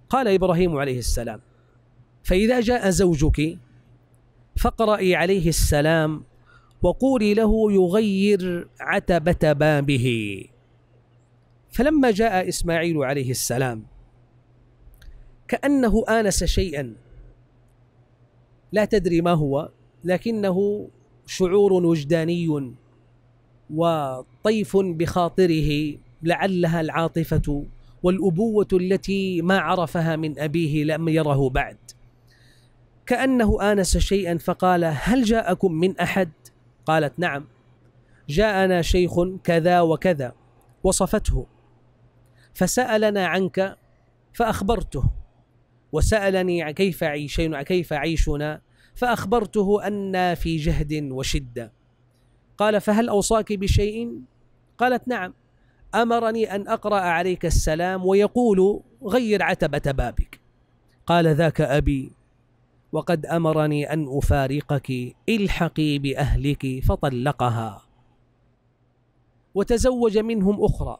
قال ابراهيم عليه السلام فإذا جاء زوجك فاقرأي عليه السلام وقولي له يغير عتبة بابه فلما جاء إسماعيل عليه السلام كأنه آنس شيئا لا تدري ما هو لكنه شعور وجداني وطيف بخاطره لعلها العاطفة والأبوة التي ما عرفها من أبيه لم يره بعد كأنه آنس شيئا فقال هل جاءكم من أحد؟ قالت نعم جاءنا شيخ كذا وكذا وصفته فسألنا عنك فأخبرته وسألني كيف عيشين كيف عيشنا فأخبرته أن في جهد وشدة قال فهل أوصاك بشيء؟ قالت نعم أمرني أن أقرأ عليك السلام ويقول غير عتبة بابك قال ذاك أبي وقد امرني ان افارقك الحقي باهلك فطلقها وتزوج منهم اخرى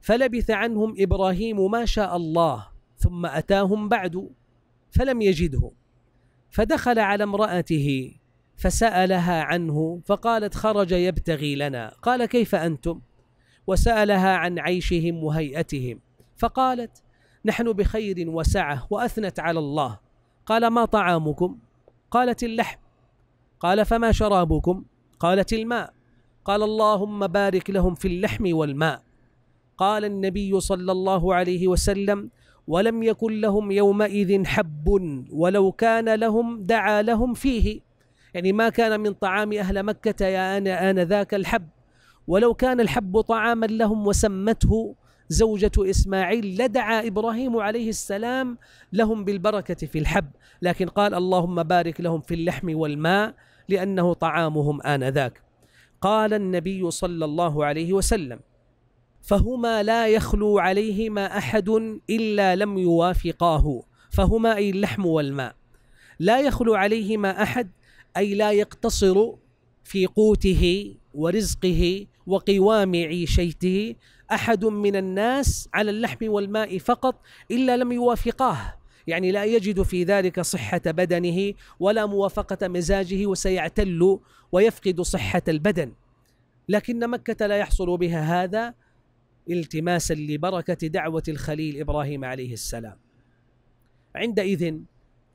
فلبث عنهم ابراهيم ما شاء الله ثم اتاهم بعد فلم يجده فدخل على امراته فسالها عنه فقالت خرج يبتغي لنا قال كيف انتم وسالها عن عيشهم وهيئتهم فقالت نحن بخير وسعه واثنت على الله قال ما طعامكم قالت اللحم قال فما شرابكم قالت الماء قال اللهم بارك لهم في اللحم والماء قال النبي صلى الله عليه وسلم ولم يكن لهم يومئذ حب ولو كان لهم دعا لهم فيه يعني ما كان من طعام أهل مكة يا أنا آنذاك الحب ولو كان الحب طعاما لهم وسمته زوجة إسماعيل لدعا إبراهيم عليه السلام لهم بالبركة في الحب لكن قال اللهم بارك لهم في اللحم والماء لأنه طعامهم آنذاك قال النبي صلى الله عليه وسلم فهما لا يخلو عليهما أحد إلا لم يوافقاه فهما أي اللحم والماء لا يخلو عليهما أحد أي لا يقتصر في قوته ورزقه وقوام عيشيته احد من الناس على اللحم والماء فقط الا لم يوافقاه يعني لا يجد في ذلك صحة بدنه ولا موافقة مزاجه وسيعتل ويفقد صحة البدن لكن مكة لا يحصل بها هذا التماسا لبركة دعوة الخليل إبراهيم عليه السلام عندئذ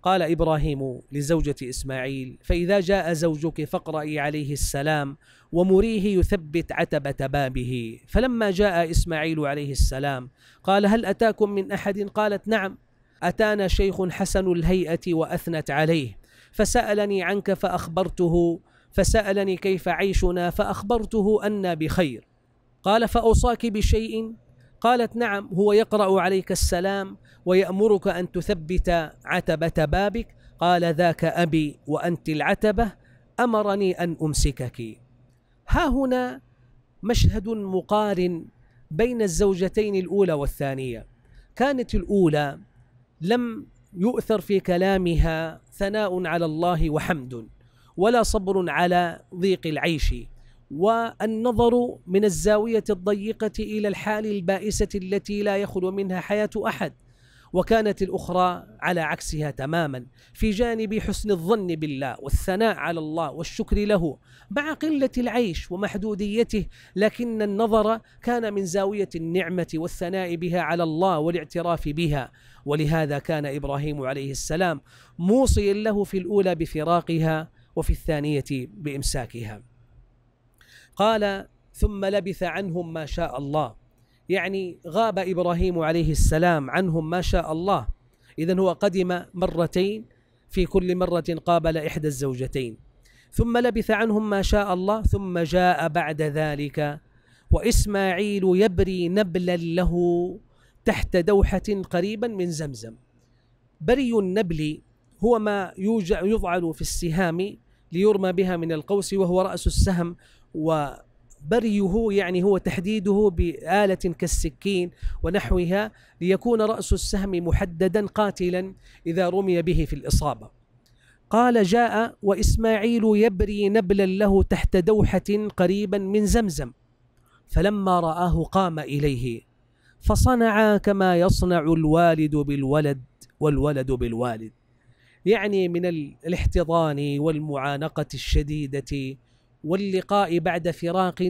قال ابراهيم لزوجه اسماعيل فاذا جاء زوجك فاقرئي عليه السلام ومريه يثبت عتبه بابه فلما جاء اسماعيل عليه السلام قال هل اتاكم من احد قالت نعم اتانا شيخ حسن الهيئه واثنت عليه فسالني عنك فاخبرته فسالني كيف عيشنا فاخبرته انا بخير قال فاوصاك بشيء قالت نعم هو يقرا عليك السلام ويأمرك أن تثبت عتبة بابك قال ذاك أبي وأنت العتبة أمرني أن أمسكك ها هنا مشهد مقارن بين الزوجتين الأولى والثانية كانت الأولى لم يؤثر في كلامها ثناء على الله وحمد ولا صبر على ضيق العيش والنظر من الزاوية الضيقة إلى الحال البائسة التي لا يخلو منها حياة أحد وكانت الأخرى على عكسها تماما في جانب حسن الظن بالله والثناء على الله والشكر له مع قلة العيش ومحدوديته لكن النظر كان من زاوية النعمة والثناء بها على الله والاعتراف بها ولهذا كان إبراهيم عليه السلام موصيا له في الأولى بفراقها وفي الثانية بإمساكها قال ثم لبث عنهم ما شاء الله يعني غاب ابراهيم عليه السلام عنهم ما شاء الله اذا هو قدم مرتين في كل مره قابل احدى الزوجتين ثم لبث عنهم ما شاء الله ثم جاء بعد ذلك واسماعيل يبري نبلا له تحت دوحه قريبا من زمزم بري النبل هو ما يوجع يضعل في السهام ليرمى بها من القوس وهو راس السهم و بريه يعني هو تحديده بآلة كالسكين ونحوها ليكون رأس السهم محددا قاتلا إذا رمي به في الإصابة قال جاء وإسماعيل يبري نبلا له تحت دوحة قريبا من زمزم فلما رآه قام إليه فصنع كما يصنع الوالد بالولد والولد بالوالد يعني من الاحتضان والمعانقة الشديدة واللقاء بعد فراق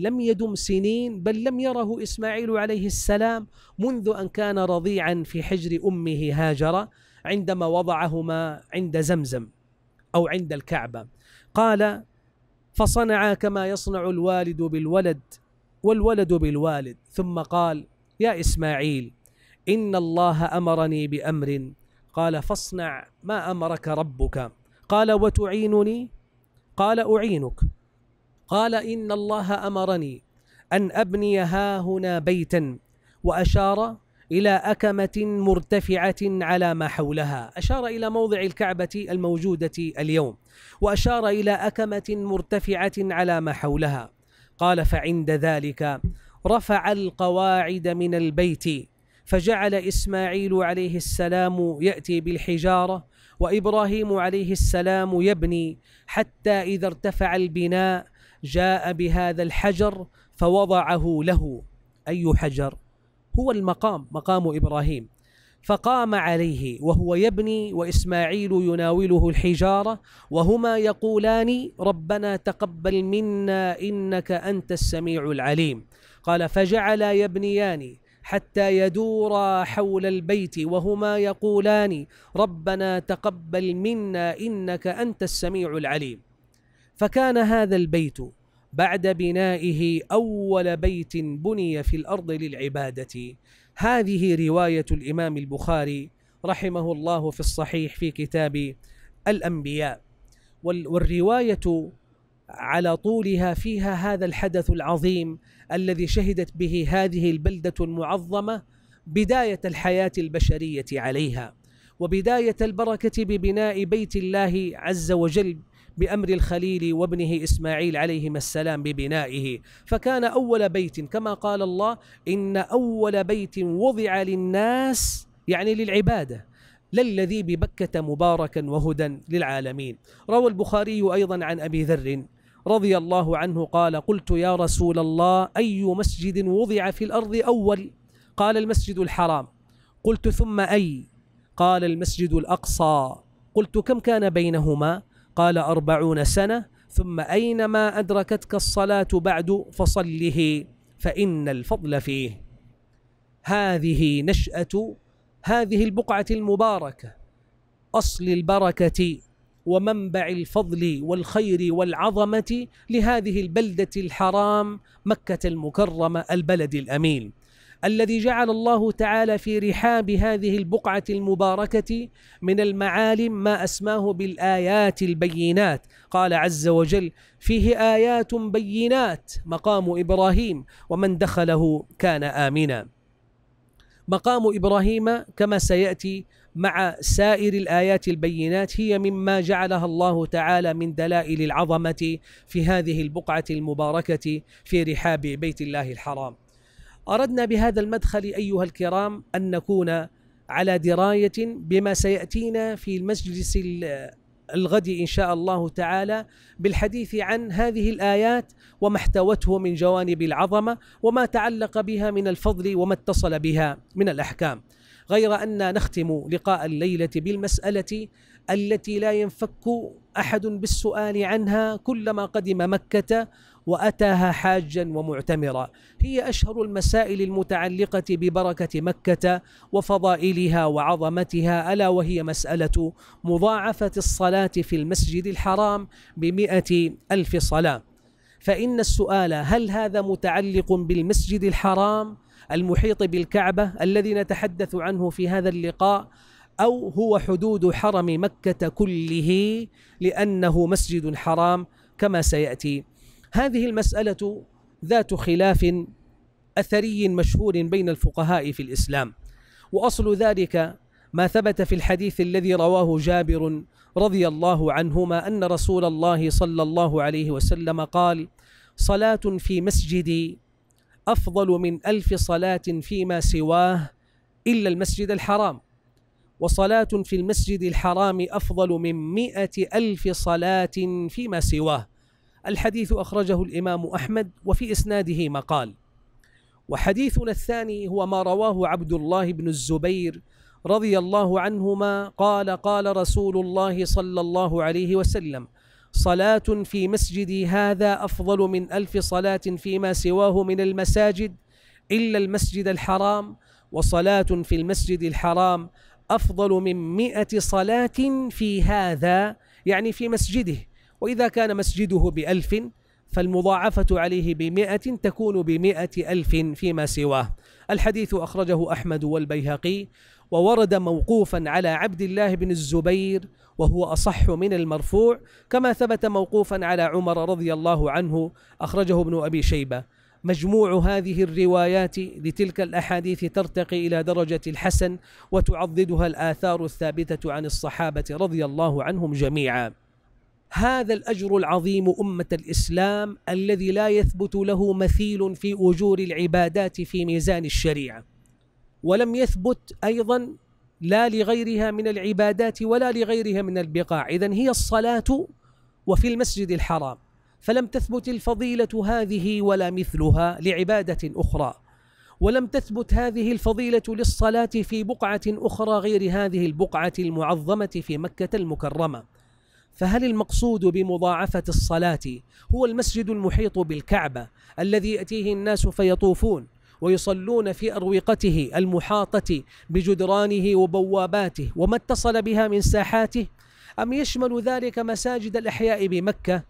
لم يدم سنين بل لم يره إسماعيل عليه السلام منذ أن كان رضيعا في حجر أمه هاجر عندما وضعهما عند زمزم أو عند الكعبة قال فصنعا كما يصنع الوالد بالولد والولد بالوالد ثم قال يا إسماعيل إن الله أمرني بأمر قال فاصنع ما أمرك ربك قال وتعينني قال أعينك قال إن الله أمرني أن أبني هنا بيتا وأشار إلى أكمة مرتفعة على ما حولها أشار إلى موضع الكعبة الموجودة اليوم وأشار إلى أكمة مرتفعة على ما حولها قال فعند ذلك رفع القواعد من البيت فجعل إسماعيل عليه السلام يأتي بالحجارة وإبراهيم عليه السلام يبني حتى إذا ارتفع البناء جاء بهذا الحجر فوضعه له أي حجر هو المقام مقام إبراهيم فقام عليه وهو يبني وإسماعيل يناوله الحجارة وهما يقولان ربنا تقبل منا إنك أنت السميع العليم قال فجعلا يبنيان حتى يدورا حول البيت وهما يقولان ربنا تقبل منا انك انت السميع العليم فكان هذا البيت بعد بنائه أول بيت بني في الأرض للعبادة هذه رواية الإمام البخاري رحمه الله في الصحيح في كتاب الأنبياء والرواية على طولها فيها هذا الحدث العظيم الذي شهدت به هذه البلدة المعظمة بداية الحياة البشرية عليها وبداية البركة ببناء بيت الله عز وجل بأمر الخليل وابنه إسماعيل عليهما السلام ببنائه فكان أول بيت كما قال الله إن أول بيت وضع للناس يعني للعباده للذي ببكة مباركا وهدى للعالمين روى البخاري أيضا عن أبي ذر رضي الله عنه قال قلت يا رسول الله أي مسجد وضع في الأرض أول قال المسجد الحرام قلت ثم أي قال المسجد الأقصى قلت كم كان بينهما قال أربعون سنة ثم أينما أدركتك الصلاة بعد فصله فإن الفضل فيه هذه نشأة هذه البقعة المباركة أصل البركة ومنبع الفضل والخير والعظمة لهذه البلدة الحرام مكة المكرمة البلد الأمين الذي جعل الله تعالى في رحاب هذه البقعة المباركة من المعالم ما أسماه بالآيات البينات قال عز وجل فيه آيات بينات مقام إبراهيم ومن دخله كان آمنا مقام إبراهيم كما سيأتي مع سائر الآيات البينات هي مما جعلها الله تعالى من دلائل العظمة في هذه البقعة المباركة في رحاب بيت الله الحرام اردنا بهذا المدخل ايها الكرام ان نكون على درايه بما سياتينا في المجلس الغد ان شاء الله تعالى بالحديث عن هذه الايات وما احتوته من جوانب العظمه وما تعلق بها من الفضل وما اتصل بها من الاحكام غير ان نختم لقاء الليله بالمساله التي لا ينفك احد بالسؤال عنها كلما قدم مكه وأتاها حاجا ومعتمرا هي أشهر المسائل المتعلقة ببركة مكة وفضائلها وعظمتها ألا وهي مسألة مضاعفة الصلاة في المسجد الحرام بمئة ألف صلاة فإن السؤال هل هذا متعلق بالمسجد الحرام المحيط بالكعبة الذي نتحدث عنه في هذا اللقاء أو هو حدود حرم مكة كله لأنه مسجد حرام كما سيأتي هذه المسألة ذات خلاف أثري مشهور بين الفقهاء في الإسلام وأصل ذلك ما ثبت في الحديث الذي رواه جابر رضي الله عنهما أن رسول الله صلى الله عليه وسلم قال صلاة في مسجدي أفضل من ألف صلاة فيما سواه إلا المسجد الحرام وصلاة في المسجد الحرام أفضل من مئة ألف صلاة فيما سواه الحديث أخرجه الإمام أحمد وفي إسناده مقال وحديثنا الثاني هو ما رواه عبد الله بن الزبير رضي الله عنهما قال قال رسول الله صلى الله عليه وسلم صلاة في مسجدي هذا أفضل من ألف صلاة فيما سواه من المساجد إلا المسجد الحرام وصلاة في المسجد الحرام أفضل من مئة صلاة في هذا يعني في مسجده وإذا كان مسجده بألف فالمضاعفة عليه بمائة تكون بمائة ألف فيما سواه الحديث أخرجه أحمد والبيهقي وورد موقوفا على عبد الله بن الزبير وهو أصح من المرفوع كما ثبت موقوفا على عمر رضي الله عنه أخرجه ابن أبي شيبة مجموع هذه الروايات لتلك الأحاديث ترتقي إلى درجة الحسن وتعضدها الآثار الثابتة عن الصحابة رضي الله عنهم جميعاً هذا الاجر العظيم امه الاسلام الذي لا يثبت له مثيل في اجور العبادات في ميزان الشريعه ولم يثبت ايضا لا لغيرها من العبادات ولا لغيرها من البقاع اذا هي الصلاه وفي المسجد الحرام فلم تثبت الفضيله هذه ولا مثلها لعباده اخرى ولم تثبت هذه الفضيله للصلاه في بقعه اخرى غير هذه البقعه المعظمه في مكه المكرمه فهل المقصود بمضاعفة الصلاة هو المسجد المحيط بالكعبة الذي يأتيه الناس فيطوفون ويصلون في أروقته المحاطة بجدرانه وبواباته وما اتصل بها من ساحاته أم يشمل ذلك مساجد الأحياء بمكة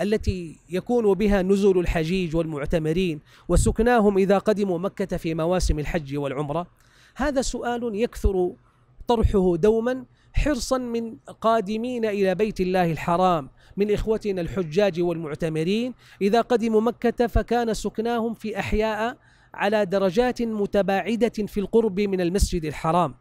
التي يكون بها نزول الحجيج والمعتمرين وسكناهم إذا قدموا مكة في مواسم الحج والعمرة هذا سؤال يكثر طرحه دوما حرصا من قادمين الى بيت الله الحرام من اخوتنا الحجاج والمعتمرين اذا قدموا مكه فكان سكناهم في احياء على درجات متباعده في القرب من المسجد الحرام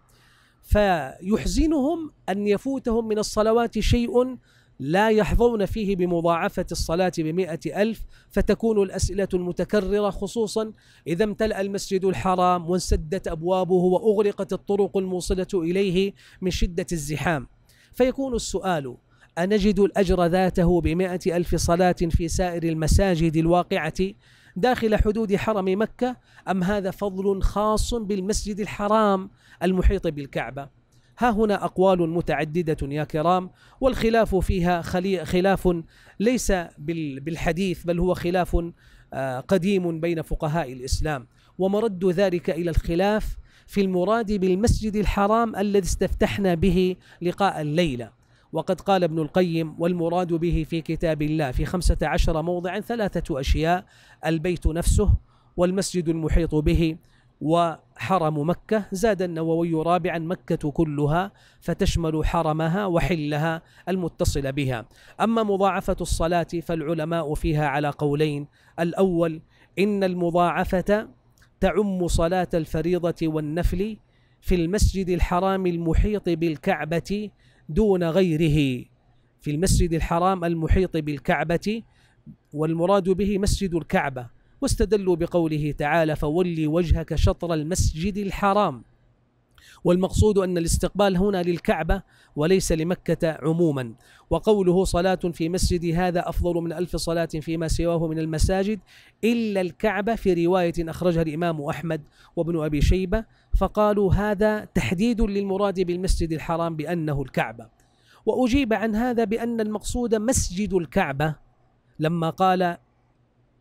فيحزنهم ان يفوتهم من الصلوات شيء لا يحظون فيه بمضاعفة الصلاة بمئة ألف فتكون الأسئلة المتكررة خصوصا إذا امتلأ المسجد الحرام وانسدت أبوابه وأغلقت الطرق الموصلة إليه من شدة الزحام فيكون السؤال أنجد الأجر ذاته بمئة ألف صلاة في سائر المساجد الواقعة داخل حدود حرم مكة أم هذا فضل خاص بالمسجد الحرام المحيط بالكعبة ها هنا أقوال متعددة يا كرام والخلاف فيها خلاف ليس بالحديث بل هو خلاف آه، قديم بين فقهاء الإسلام ومرد ذلك إلى الخلاف في المراد بالمسجد الحرام الذي استفتحنا به لقاء الليله وقد قال ابن القيم والمراد به في كتاب الله في خمسة عشر موضعا ثلاثة أشياء البيت نفسه والمسجد المحيط به وحرم مكة زاد النووي رابعا مكة كلها فتشمل حرمها وحلها المتصل بها أما مضاعفة الصلاة فالعلماء فيها على قولين الأول إن المضاعفة تعم صلاة الفريضة والنفل في المسجد الحرام المحيط بالكعبة دون غيره في المسجد الحرام المحيط بالكعبة والمراد به مسجد الكعبة واستدلوا بقوله تعالى فولي وجهك شطر المسجد الحرام والمقصود أن الاستقبال هنا للكعبة وليس لمكة عموما وقوله صلاة في مسجد هذا أفضل من ألف صلاة فيما سواه من المساجد إلا الكعبة في رواية أخرجها الإمام أحمد وابن أبي شيبة فقالوا هذا تحديد للمراد بالمسجد الحرام بأنه الكعبة وأجيب عن هذا بأن المقصود مسجد الكعبة لما قال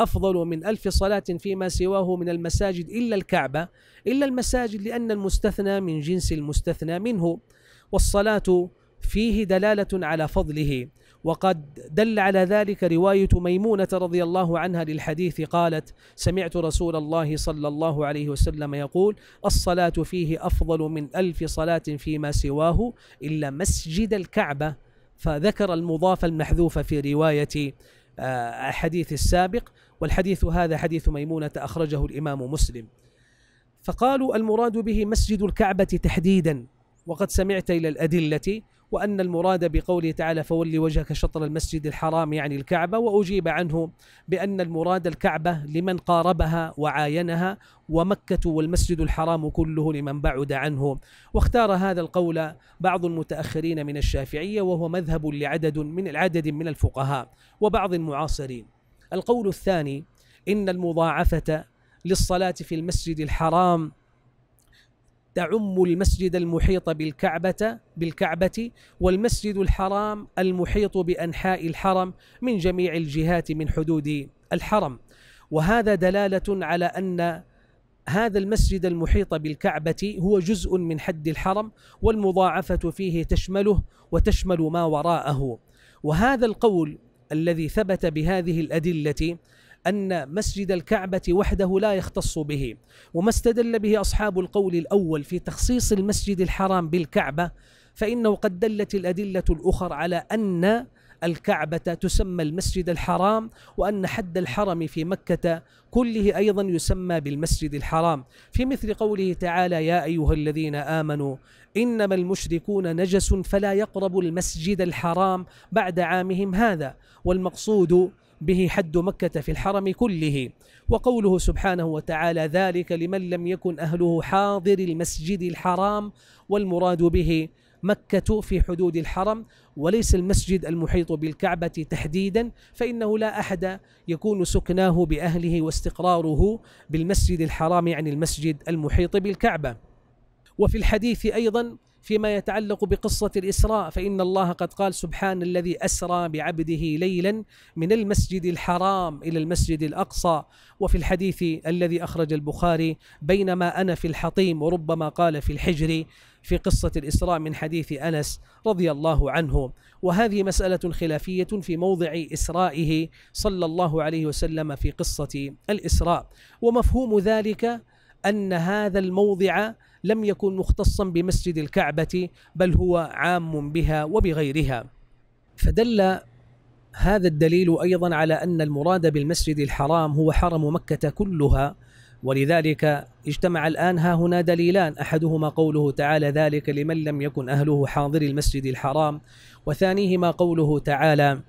أفضل من ألف صلاة فيما سواه من المساجد إلا الكعبة إلا المساجد لأن المستثنى من جنس المستثنى منه والصلاة فيه دلالة على فضله وقد دل على ذلك رواية ميمونة رضي الله عنها للحديث قالت سمعت رسول الله صلى الله عليه وسلم يقول الصلاة فيه أفضل من ألف صلاة فيما سواه إلا مسجد الكعبة فذكر المضاف المحذوف في رواية آه، الحديث السابق والحديث هذا حديث ميمونة أخرجه الإمام مسلم فقالوا المراد به مسجد الكعبة تحديدا وقد سمعت إلى الأدلة وأن المراد بقوله تعالى فولي وجهك شطر المسجد الحرام يعني الكعبة وأجيب عنه بأن المراد الكعبة لمن قاربها وعاينها ومكة والمسجد الحرام كله لمن بعد عنه واختار هذا القول بعض المتأخرين من الشافعية وهو مذهب لعدد من العدد من الفقهاء وبعض المعاصرين القول الثاني إن المضاعفة للصلاة في المسجد الحرام تعم المسجد المحيط بالكعبة بالكعبة والمسجد الحرام المحيط بأنحاء الحرم من جميع الجهات من حدود الحرم وهذا دلالة على أن هذا المسجد المحيط بالكعبة هو جزء من حد الحرم والمضاعفة فيه تشمله وتشمل ما وراءه وهذا القول الذي ثبت بهذه الأدلة أن مسجد الكعبة وحده لا يختص به وما استدل به أصحاب القول الأول في تخصيص المسجد الحرام بالكعبة فإنه قد دلت الأدلة الأخرى على أن الكعبة تسمى المسجد الحرام وأن حد الحرم في مكة كله أيضا يسمى بالمسجد الحرام في مثل قوله تعالى يا أيها الذين آمنوا إنما المشركون نجس فلا يقربوا المسجد الحرام بعد عامهم هذا والمقصود به حد مكة في الحرم كله وقوله سبحانه وتعالى ذلك لمن لم يكن أهله حاضر المسجد الحرام والمراد به مكة في حدود الحرم وليس المسجد المحيط بالكعبة تحديدا فإنه لا أحد يكون سكناه بأهله واستقراره بالمسجد الحرام عن يعني المسجد المحيط بالكعبة وفي الحديث أيضا فيما يتعلق بقصة الإسراء فإن الله قد قال سبحان الذي أسرى بعبده ليلا من المسجد الحرام إلى المسجد الأقصى وفي الحديث الذي أخرج البخاري بينما أنا في الحطيم وربما قال في الحجر في قصة الإسراء من حديث أنس رضي الله عنه وهذه مسألة خلافية في موضع إسرائه صلى الله عليه وسلم في قصة الإسراء ومفهوم ذلك أن هذا الموضع لم يكن مختصا بمسجد الكعبة بل هو عام بها وبغيرها فدل هذا الدليل أيضا على أن المراد بالمسجد الحرام هو حرم مكة كلها ولذلك اجتمع الآن ها هنا دليلان أحدهما قوله تعالى ذلك لمن لم يكن أهله حاضر المسجد الحرام وثانيهما قوله تعالى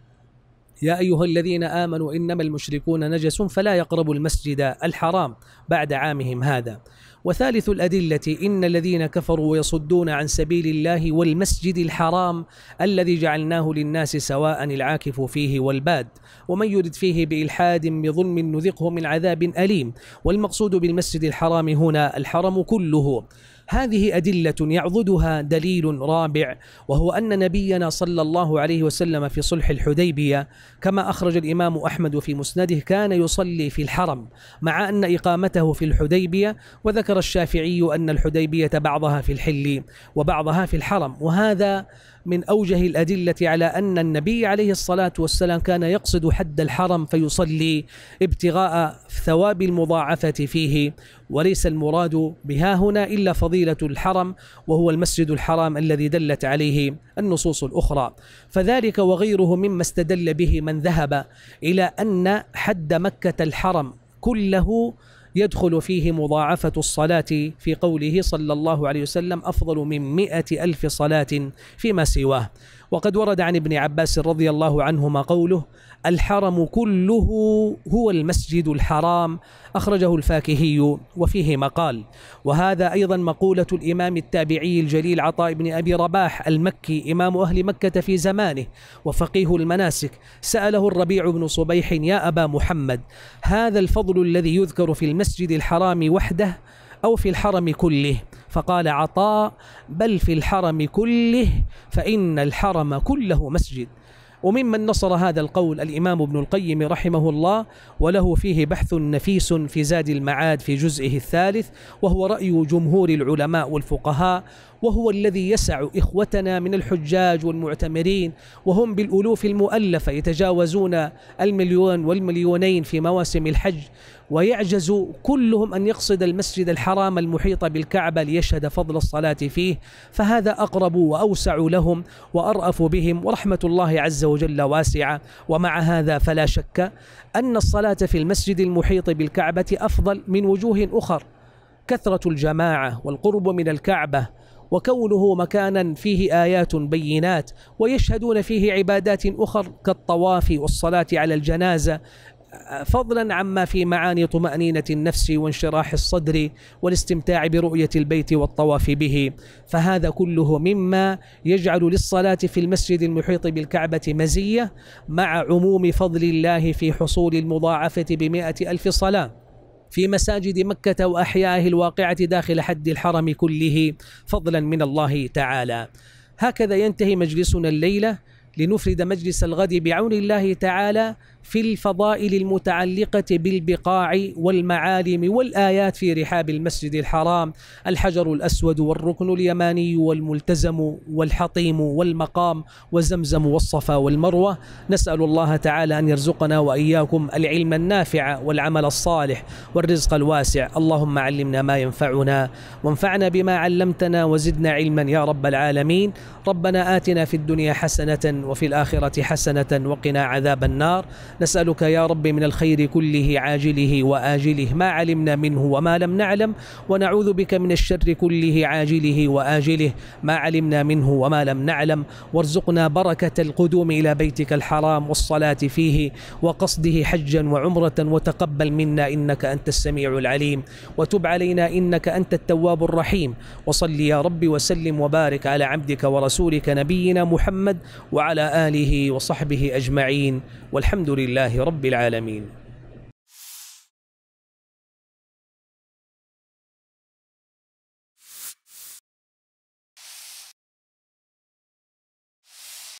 يا أيها الذين آمنوا إنما المشركون نجس فلا يقربوا المسجد الحرام بعد عامهم هذا وثالث الأدلة إن الذين كفروا ويصدون عن سبيل الله والمسجد الحرام الذي جعلناه للناس سواء العاكف فيه والباد ومن يرد فيه بإلحاد بظلم نذقه من عذاب أليم والمقصود بالمسجد الحرام هنا الحرم كله هذه أدلة يعضدها دليل رابع وهو أن نبينا صلى الله عليه وسلم في صلح الحديبية كما أخرج الإمام أحمد في مسنده كان يصلي في الحرم مع أن إقامته في الحديبية وذكر الشافعي أن الحديبية بعضها في الحل وبعضها في الحرم وهذا من أوجه الأدلة على أن النبي عليه الصلاة والسلام كان يقصد حد الحرم فيصلي ابتغاء ثواب المضاعفة فيه وليس المراد بها هنا إلا فضيلة الحرم وهو المسجد الحرام الذي دلت عليه النصوص الأخرى فذلك وغيره مما استدل به من ذهب إلى أن حد مكة الحرم كله يدخل فيه مضاعفة الصلاة في قوله صلى الله عليه وسلم أفضل من مئة ألف صلاة فيما سواه وقد ورد عن ابن عباس رضي الله عنهما قوله الحرم كله هو المسجد الحرام أخرجه الفاكهي وفيه مقال وهذا أيضا مقولة الإمام التابعي الجليل عطاء بن أبي رباح المكي إمام أهل مكة في زمانه وفقيه المناسك سأله الربيع بن صبيح يا أبا محمد هذا الفضل الذي يذكر في المسجد الحرام وحده أو في الحرم كله فقال عطاء بل في الحرم كله فإن الحرم كله مسجد وممن نصر هذا القول الإمام ابن القيم رحمه الله وله فيه بحث نفيس في زاد المعاد في جزئه الثالث وهو رأي جمهور العلماء والفقهاء وهو الذي يسع إخوتنا من الحجاج والمعتمرين وهم بالألوف المؤلفة يتجاوزون المليون والمليونين في مواسم الحج ويعجز كلهم أن يقصد المسجد الحرام المحيط بالكعبة ليشهد فضل الصلاة فيه فهذا أقرب وأوسع لهم وأرأف بهم ورحمة الله عز وجل واسعة ومع هذا فلا شك أن الصلاة في المسجد المحيط بالكعبة أفضل من وجوه أخر كثرة الجماعة والقرب من الكعبة وكونه مكانا فيه آيات بينات ويشهدون فيه عبادات أخر كالطواف والصلاة على الجنازة فضلا عما في معاني طمأنينة النفس وانشراح الصدر والاستمتاع برؤية البيت والطواف به فهذا كله مما يجعل للصلاة في المسجد المحيط بالكعبة مزية مع عموم فضل الله في حصول المضاعفة بمئة ألف صلاة في مساجد مكة وأحيائه الواقعة داخل حد الحرم كله فضلا من الله تعالى هكذا ينتهي مجلسنا الليلة لنفرد مجلس الغد بعون الله تعالى في الفضائل المتعلقة بالبقاع والمعالم والآيات في رحاب المسجد الحرام الحجر الأسود والركن اليماني والملتزم والحطيم والمقام وزمزم والصفا والمروة نسأل الله تعالى أن يرزقنا وإياكم العلم النافع والعمل الصالح والرزق الواسع اللهم علمنا ما ينفعنا وانفعنا بما علمتنا وزدنا علما يا رب العالمين ربنا آتنا في الدنيا حسنة وفي الآخرة حسنة وقنا عذاب النار نسألك يا رب من الخير كله عاجله وآجله ما علمنا منه وما لم نعلم ونعوذ بك من الشر كله عاجله وآجله ما علمنا منه وما لم نعلم وارزقنا بركة القدوم إلى بيتك الحرام والصلاة فيه وقصده حجا وعمرة وتقبل منا إنك أنت السميع العليم وتب علينا إنك أنت التواب الرحيم وصل يا رب وسلم وبارك على عبدك ورسولك نبينا محمد وعلى آله وصحبه أجمعين والحمد لله الله رب العالمين